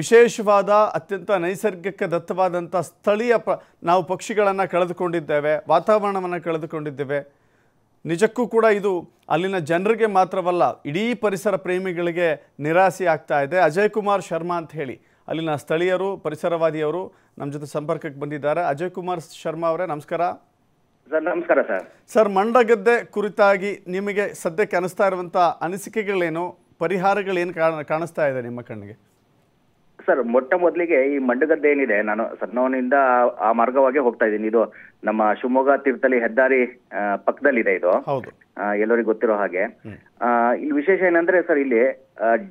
ವಿಶೇಷವಾದ ಅತ್ಯಂತ ನೈಸರ್ಗಿಕ ದತ್ತವಾದಂಥ ಸ್ಥಳೀಯ ಪ ನಾವು ಪಕ್ಷಿಗಳನ್ನು ಕಳೆದುಕೊಂಡಿದ್ದೇವೆ ವಾತಾವರಣವನ್ನು ಕಳೆದುಕೊಂಡಿದ್ದೇವೆ ನಿಜಕ್ಕೂ ಕೂಡ ಇದು ಅಲ್ಲಿನ ಜನರಿಗೆ ಮಾತ್ರವಲ್ಲ ಇಡೀ ಪರಿಸರ ಪ್ರೇಮಿಗಳಿಗೆ ನಿರಾಸೆ ಆಗ್ತಾ ಇದೆ ಅಜಯ್ ಕುಮಾರ್ ಶರ್ಮಾ ಅಂತ ಹೇಳಿ ಅಲ್ಲಿನ ಸ್ಥಳೀಯರು ಪರಿಸರವಾದಿಯವರು ನಮ್ಮ ಜೊತೆ ಸಂಪರ್ಕಕ್ಕೆ ಬಂದಿದ್ದಾರೆ ಅಜಯ್ ಕುಮಾರ್ ಶರ್ಮಾ ಅವರೇ ನಮಸ್ಕಾರ ಸರ್ ನಮಸ್ಕಾರ ಸರ್ ಸರ್ ಮಂಡಗದ್ದೆ ಕುರಿತಾಗಿ ನಿಮಗೆ ಸದ್ಯಕ್ಕೆ ಅನಿಸ್ತಾ ಇರುವಂತಹ ಅನಿಸಿಕೆಗಳೇನು ಪರಿಹಾರಗಳೇನು ಕಾಣ ಕಾಣಿಸ್ತಾ ಇದೆ ನಿಮ್ಮ ಕಣ್ಣಿಗೆ ಸರ್ ಮೊಟ್ಟ ಮೊದಲಿಗೆ ಈ ಮಂಡಗದ್ದೆ ಏನಿದೆ ನಾನು ಸಣ್ಣವನಿಂದ ಆ ಮಾರ್ಗವಾಗಿ ಹೋಗ್ತಾ ಇದ್ದೀನಿ ಇದು ನಮ್ಮ ಶಿವಮೊಗ್ಗ ತೀರ್ಥಲ್ಲಿ ಹೆದ್ದಾರಿ ಪಕ್ಕದಲ್ಲಿದೆ ಇದು ಆ, ಎಲ್ಲರಿಗೂ ಗೊತ್ತಿರೋ ಹಾಗೆ ಆ, ಇಲ್ಲಿ ವಿಶೇಷ ಏನಂದ್ರೆ ಸರ್ ಇಲ್ಲಿ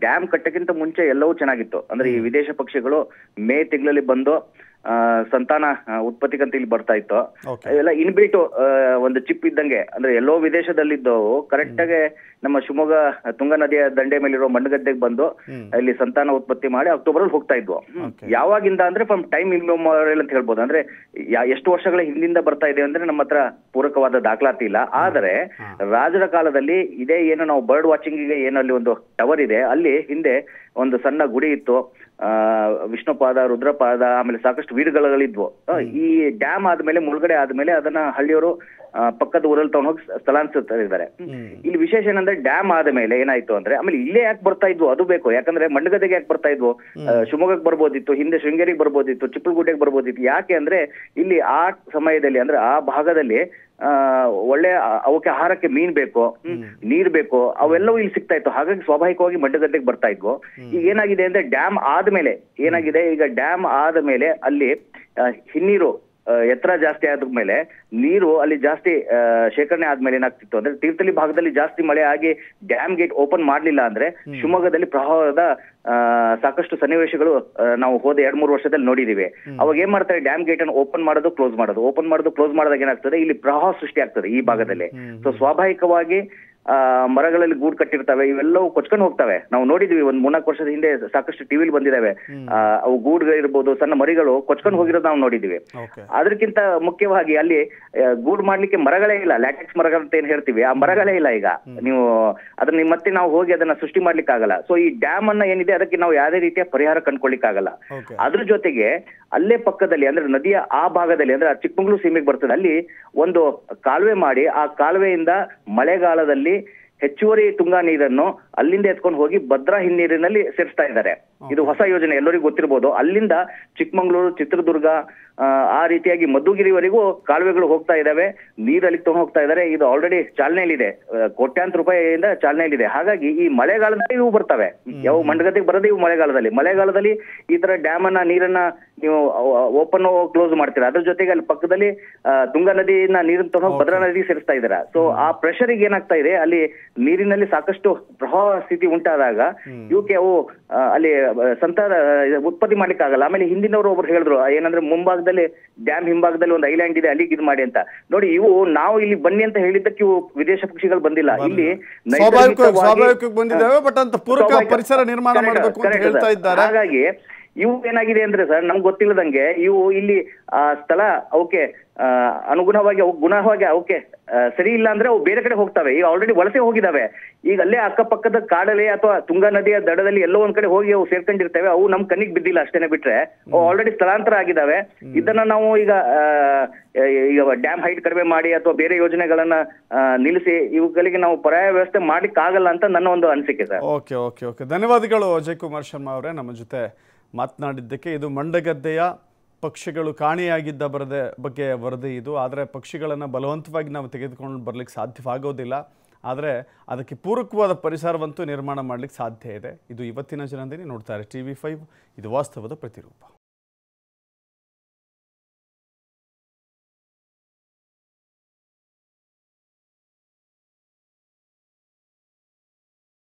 ಡ್ಯಾಮ್ ಕಟ್ಟಕ್ಕಿಂತ ಮುಂಚೆ ಎಲ್ಲವೂ ಚೆನ್ನಾಗಿತ್ತು ಅಂದ್ರೆ ಈ ವಿದೇಶ ಪಕ್ಷಿಗಳು ಮೇ ತಿಂಗಳಲ್ಲಿ ಬಂದು ಸಂತಾನ ಉತ್ಪತ್ತಿಗಂತ ಇಲ್ಲಿ ಬರ್ತಾ ಇತ್ತು ಇವೆಲ್ಲ ಇನ್ಬಿಲ್ಟ್ ಒಂದು ಚಿಪ್ ಇದ್ದಂಗೆ ಅಂದ್ರೆ ಎಲ್ಲೋ ವಿದೇಶದಲ್ಲಿದ್ದವು ಕರೆಕ್ಟ್ ಆಗಿ ನಮ್ಮ ಶಿವಮೊಗ್ಗ ತುಂಗಾ ನದಿಯ ದಂಡೆ ಮೇಲಿರೋ ಗದ್ದೆಗೆ ಬಂದು ಇಲ್ಲಿ ಸಂತಾನ ಉತ್ಪತ್ತಿ ಮಾಡಿ ಅಕ್ಟೋಬರ್ ಅಲ್ಲಿ ಹೋಗ್ತಾ ಇದ್ವು ಯಾವಾಗಿಂದ ಅಂದ್ರೆ ಫ್ರಮ್ ಟೈಮ್ ಇಮ್ಮೆಮೋರಿಯಲ್ ಅಂತ ಹೇಳ್ಬೋದು ಅಂದ್ರೆ ಎಷ್ಟು ವರ್ಷಗಳ ಹಿಂದಿಂದ ಬರ್ತಾ ಇದೆ ಅಂದ್ರೆ ನಮ್ಮ ಹತ್ರ ಪೂರಕವಾದ ದಾಖಲಾತಿ ಇಲ್ಲ ಆದರೆ ರಾಜರ ಕಾಲದಲ್ಲಿ ಇದೇ ಏನು ನಾವು ಬರ್ಡ್ ವಾಚಿಂಗ್ ಗೆ ಏನಲ್ಲಿ ಒಂದು ಟವರ್ ಇದೆ ಅಲ್ಲಿ ಹಿಂದೆ ಒಂದು ಸಣ್ಣ ಗುಡಿ ಇತ್ತು ವಿಷ್ಣುಪಾದ ರುದ್ರಪಾದ ಆಮೇಲೆ ಸಾಕಷ್ಟು ವೀಡುಗಳಿದ್ವು ಈ ಡ್ಯಾಮ್ ಆದ್ಮೇಲೆ ಮುಳುಗಡೆ ಆದ್ಮೇಲೆ ಅದನ್ನ ಹಳ್ಳಿಯವರು ಪಕ್ಕದ ಊರಲ್ಲಿ ಹೋಗಿ ಇದ್ದಾರೆ ಇಲ್ಲಿ ವಿಶೇಷ ಏನಂದ್ರೆ ಡ್ಯಾಮ್ ಆದ್ಮೇಲೆ ಏನಾಯ್ತು ಅಂದ್ರೆ ಆಮೇಲೆ ಇಲ್ಲೇ ಯಾಕೆ ಬರ್ತಾ ಇದ್ವು ಅದು ಬೇಕು ಯಾಕಂದ್ರೆ ಮಂಡಗದ್ದೆಗೆ ಯಾಕೆ ಬರ್ತಾ ಇದ್ವು ಶಿವಮೊಗ್ಗಕ್ಕೆ ಬರ್ಬೋದಿತ್ತು ಹಿಂದೆ ಶೃಂಗೇರಿಗೆ ಬರ್ಬೋದಿತ್ತು ಚಿಪ್ಪಲ್ಗುಡ್ಡೆಗೆ ಬರ್ಬೋದಿತ್ತು ಯಾಕೆ ಅಂದ್ರೆ ಇಲ್ಲಿ ಆ ಸಮಯದಲ್ಲಿ ಅಂದ್ರೆ ಆ ಭಾಗದಲ್ಲಿ ಒಳ್ಳೆ ಅವಕ್ಕೆ ಆಹಾರಕ್ಕೆ ಮೀನ್ ಬೇಕು ನೀರ್ ಬೇಕು ಅವೆಲ್ಲವೂ ಇಲ್ಲಿ ಸಿಗ್ತಾ ಇತ್ತು ಹಾಗಾಗಿ ಸ್ವಾಭಾವಿಕವಾಗಿ ಮಂಡ್ಯಗಡ್ಡೆಗೆ ಬರ್ತಾ ಇದ್ವು ಈಗ ಏನಾಗಿದೆ ಅಂದ್ರೆ ಡ್ಯಾಮ್ ಆದ್ಮೇಲೆ ಏನಾಗಿದೆ ಈಗ ಡ್ಯಾಮ್ ಆದ್ಮೇಲೆ ಅಲ್ಲಿ ಹಿನ್ನೀರು ಎತ್ತರ ಜಾಸ್ತಿ ಆದ ಮೇಲೆ ನೀರು ಅಲ್ಲಿ ಜಾಸ್ತಿ ಶೇಖರಣೆ ಆದ್ಮೇಲೆ ಏನಾಗ್ತಿತ್ತು ಅಂದ್ರೆ ತೀರ್ಥಳ್ಳಿ ಭಾಗದಲ್ಲಿ ಜಾಸ್ತಿ ಮಳೆ ಆಗಿ ಡ್ಯಾಮ್ ಗೇಟ್ ಓಪನ್ ಮಾಡ್ಲಿಲ್ಲ ಅಂದ್ರೆ ಶಿವಮೊಗ್ಗದಲ್ಲಿ ಪ್ರವಾಹದ ಸಾಕಷ್ಟು ಸನ್ನಿವೇಶಗಳು ನಾವು ಹೋದ ಎರಡ್ ಮೂರು ವರ್ಷದಲ್ಲಿ ನೋಡಿದೀವಿ ಅವಾಗ ಏನ್ ಮಾಡ್ತಾರೆ ಡ್ಯಾಮ್ ಗೇಟ್ ಅನ್ನು ಓಪನ್ ಮಾಡೋದು ಕ್ಲೋಸ್ ಮಾಡೋದು ಓಪನ್ ಮಾಡೋದು ಕ್ಲೋಸ್ ಮಾಡಿದಾಗ ಏನಾಗ್ತದೆ ಇಲ್ಲಿ ಪ್ರವಾಹ ಸೃಷ್ಟಿ ಆಗ್ತದೆ ಈ ಭಾಗದಲ್ಲಿ ಸೊ ಸ್ವಾಭಾವಿಕವಾಗಿ ಮರಗಳಲ್ಲಿ ಗೂಡು ಕಟ್ಟಿರ್ತವೆ ಇವೆಲ್ಲವೂ ಕೊಚ್ಕೊಂಡು ಹೋಗ್ತವೆ ನಾವು ನೋಡಿದ್ವಿ ಒಂದ್ ಮೂರ್ನಾಲ್ಕು ವರ್ಷದ ಹಿಂದೆ ಸಾಕಷ್ಟು ಟಿವಿಲಿ ಬಂದಿದಾವೆ ಅವು ಗೂಡ್ಗಳು ಇರ್ಬೋದು ಸಣ್ಣ ಮರಿಗಳು ಕೊಚ್ಕೊಂಡು ಹೋಗಿರೋದು ನಾವು ನೋಡಿದಿವಿ ಅದಕ್ಕಿಂತ ಮುಖ್ಯವಾಗಿ ಅಲ್ಲಿ ಗೂಡು ಮಾಡ್ಲಿಕ್ಕೆ ಮರಗಳೇ ಇಲ್ಲ ಲ್ಯಾಟೆಕ್ಸ್ ಅಂತ ಏನ್ ಹೇಳ್ತೀವಿ ಆ ಮರಗಳೇ ಇಲ್ಲ ಈಗ ನೀವು ಅದನ್ನ ಮತ್ತೆ ನಾವು ಹೋಗಿ ಅದನ್ನ ಸೃಷ್ಟಿ ಮಾಡ್ಲಿಕ್ಕಾಗಲ್ಲ ಸೊ ಈ ಡ್ಯಾಮ್ ಅನ್ನ ಏನಿದೆ ಅದಕ್ಕೆ ನಾವು ಯಾವುದೇ ರೀತಿಯ ಪರಿಹಾರ ಕಂಡ್ಕೊಳ್ಲಿಕ್ಕಾಗಲ್ಲ ಅದ್ರ ಜೊತೆಗೆ ಅಲ್ಲೇ ಪಕ್ಕದಲ್ಲಿ ಅಂದ್ರೆ ನದಿಯ ಆ ಭಾಗದಲ್ಲಿ ಅಂದ್ರೆ ಚಿಕ್ಕಮಗಳೂರು ಸೀಮೆಗೆ ಬರ್ತದೆ ಅಲ್ಲಿ ಒಂದು ಕಾಲುವೆ ಮಾಡಿ ಆ ಕಾಲುವೆಯಿಂದ ಮಳೆಗಾಲದಲ್ಲಿ ಹೆಚ್ಚುವರಿ ತುಂಗಾ ನೀರನ್ನು ಅಲ್ಲಿಂದ ಎತ್ಕೊಂಡು ಹೋಗಿ ಭದ್ರಾ ಹಿನ್ನೀರಿನಲ್ಲಿ ಸೇರಿಸ್ತಾ ಇದ್ದಾರೆ ಇದು ಹೊಸ ಯೋಜನೆ ಎಲ್ಲರಿಗೂ ಗೊತ್ತಿರಬಹುದು ಅಲ್ಲಿಂದ ಚಿಕ್ಕಮಂಗ್ಳೂರು ಚಿತ್ರದುರ್ಗ ಆ ರೀತಿಯಾಗಿ ಮಧುಗಿರಿವರೆಗೂ ಕಾಲುವೆಗಳು ಹೋಗ್ತಾ ಇದ್ದಾವೆ ನೀರಲ್ಲಿ ತಗೊಂಡು ಹೋಗ್ತಾ ಇದ್ದಾರೆ ಇದು ಆಲ್ರೆಡಿ ಚಾಲನೆಯಲ್ಲಿದೆ ಕೋಟ್ಯಾಂತರ ರೂಪಾಯಿಯಿಂದ ಚಾಲನೆಯಲ್ಲಿದೆ ಹಾಗಾಗಿ ಈ ಮಳೆಗಾಲದಲ್ಲಿ ಇವು ಬರ್ತವೆ ಯಾವ ಮಂಡಗತಿಗೆ ಬರೋದೇ ಇವು ಮಳೆಗಾಲದಲ್ಲಿ ಮಳೆಗಾಲದಲ್ಲಿ ಈ ತರ ಡ್ಯಾಮ್ ಅನ್ನ ನೀರನ್ನ ನೀವು ಓಪನ್ ಕ್ಲೋಸ್ ಮಾಡ್ತೀರಾ ಅದ್ರ ಜೊತೆಗೆ ಅಲ್ಲಿ ಪಕ್ಕದಲ್ಲಿ ತುಂಗಾ ನದಿಯನ್ನ ನೀರನ್ನು ತಗೊಂಡು ಭದ್ರಾ ನದಿ ಸೇರಿಸ್ತಾ ಇದ್ದೀರಾ ಸೊ ಆ ಈಗ ಏನಾಗ್ತಾ ಇದೆ ಅಲ್ಲಿ ನೀರಿನಲ್ಲಿ ಸಾಕಷ್ಟು ಪ್ರವಾಹ ಪ್ರವಾಹ ಸ್ಥಿತಿ ಉಂಟಾದಾಗ ಇವಕ್ಕೆ ಅವು ಅಲ್ಲಿ ಸಂತಾನ ಉತ್ಪತ್ತಿ ಮಾಡ್ಲಿಕ್ಕೆ ಆಗಲ್ಲ ಆಮೇಲೆ ಹಿಂದಿನವರು ಒಬ್ರು ಹೇಳಿದ್ರು ಏನಂದ್ರೆ ಮುಂಭಾಗದಲ್ಲಿ ಡ್ಯಾಮ್ ಹಿಂಭಾಗದಲ್ಲಿ ಒಂದು ಐಲ್ಯಾಂಡ್ ಇದೆ ಅಲ್ಲಿಗೆ ಇದು ಮಾಡಿ ಅಂತ ನೋಡಿ ಇವು ನಾವು ಇಲ್ಲಿ ಬನ್ನಿ ಅಂತ ಹೇಳಿದ್ದಕ್ಕೆ ಇವು ವಿದೇಶ ಪಕ್ಷಿಗಳು ಬಂದಿಲ್ಲ ಇಲ್ಲಿ ಬಟ್ ಅಂತ ಪರಿಸರ ನಿರ್ಮಾಣ ಹೇಳ್ತಾ ಹಾಗಾಗಿ ಇವು ಏನಾಗಿದೆ ಅಂದ್ರೆ ಸರ್ ನಮ್ಗೆ ಗೊತ್ತಿಲ್ಲದಂಗೆ ಇವು ಇಲ್ಲಿ ಆ ಸ್ಥಳ ಅವಕ್ಕೆ ಅನುಗುಣವಾಗಿ ಅವು ಗುಣವಾಗಿ ಅವಕ್ಕೆ ಸರಿ ಇಲ್ಲ ಅಂದ್ರೆ ಅವು ಬೇರೆ ಕಡೆ ಹೋಗ್ತವೆ ಈಗ ಆಲ್ರೆಡಿ ವಲಸೆ ಹೋಗಿದಾವೆ ಈಗ ಅಲ್ಲೇ ಅಕ್ಕಪಕ್ಕದ ಕಾಡಲೆ ಅಥವಾ ತುಂಗಾ ನದಿಯ ದಡದಲ್ಲಿ ಎಲ್ಲೋ ಒಂದ್ ಕಡೆ ಹೋಗಿ ಅವು ಸೇರ್ಕೊಂಡಿರ್ತವೆ ಅವು ನಮ್ ಕಣ್ಣಿಗೆ ಬಿದ್ದಿಲ್ಲ ಅಷ್ಟೇನೆ ಬಿಟ್ರೆ ಅವು ಆಲ್ರೆಡಿ ಸ್ಥಳಾಂತರ ಆಗಿದಾವೆ ಇದನ್ನ ನಾವು ಈಗ ಈಗ ಡ್ಯಾಮ್ ಹೈಟ್ ಕಡಿಮೆ ಮಾಡಿ ಅಥವಾ ಬೇರೆ ಯೋಜನೆಗಳನ್ನ ನಿಲ್ಲಿಸಿ ಇವುಗಳಿಗೆ ನಾವು ಪರ್ಯಾಯ ವ್ಯವಸ್ಥೆ ಮಾಡ್ಲಿಕ್ಕೆ ಆಗಲ್ಲ ಅಂತ ನನ್ನ ಒಂದು ಅನಿಸಿಕೆ ಸರ್ ಓಕೆ ಓಕೆ ಓಕೆ ಧನ್ಯವಾದಗಳು ಅಜಯ್ ಕುಮಾರ್ ಶರ್ಮಾ ಅವರೇ ನಮ್ಮ ಜೊತೆ ಮಾತನಾಡಿದ್ದಕ್ಕೆ ಇದು ಮಂಡಗದ್ದೆಯ ಪಕ್ಷಿಗಳು ಕಾಣೆಯಾಗಿದ್ದ ಬರದೆ ಬಗ್ಗೆ ವರದಿ ಇದು ಆದರೆ ಪಕ್ಷಿಗಳನ್ನು ಬಲವಂತವಾಗಿ ನಾವು ತೆಗೆದುಕೊಂಡು ಬರಲಿಕ್ಕೆ ಸಾಧ್ಯವಾಗೋದಿಲ್ಲ ಆದರೆ ಅದಕ್ಕೆ ಪೂರಕವಾದ ಪರಿಸರವಂತೂ ನಿರ್ಮಾಣ ಮಾಡಲಿಕ್ಕೆ ಸಾಧ್ಯ ಇದೆ ಇದು ಇವತ್ತಿನ ಜನದಲ್ಲಿ ನೋಡ್ತಾರೆ ಟಿ ವಿ ಫೈವ್ ಇದು ವಾಸ್ತವದ ಪ್ರತಿರೂಪ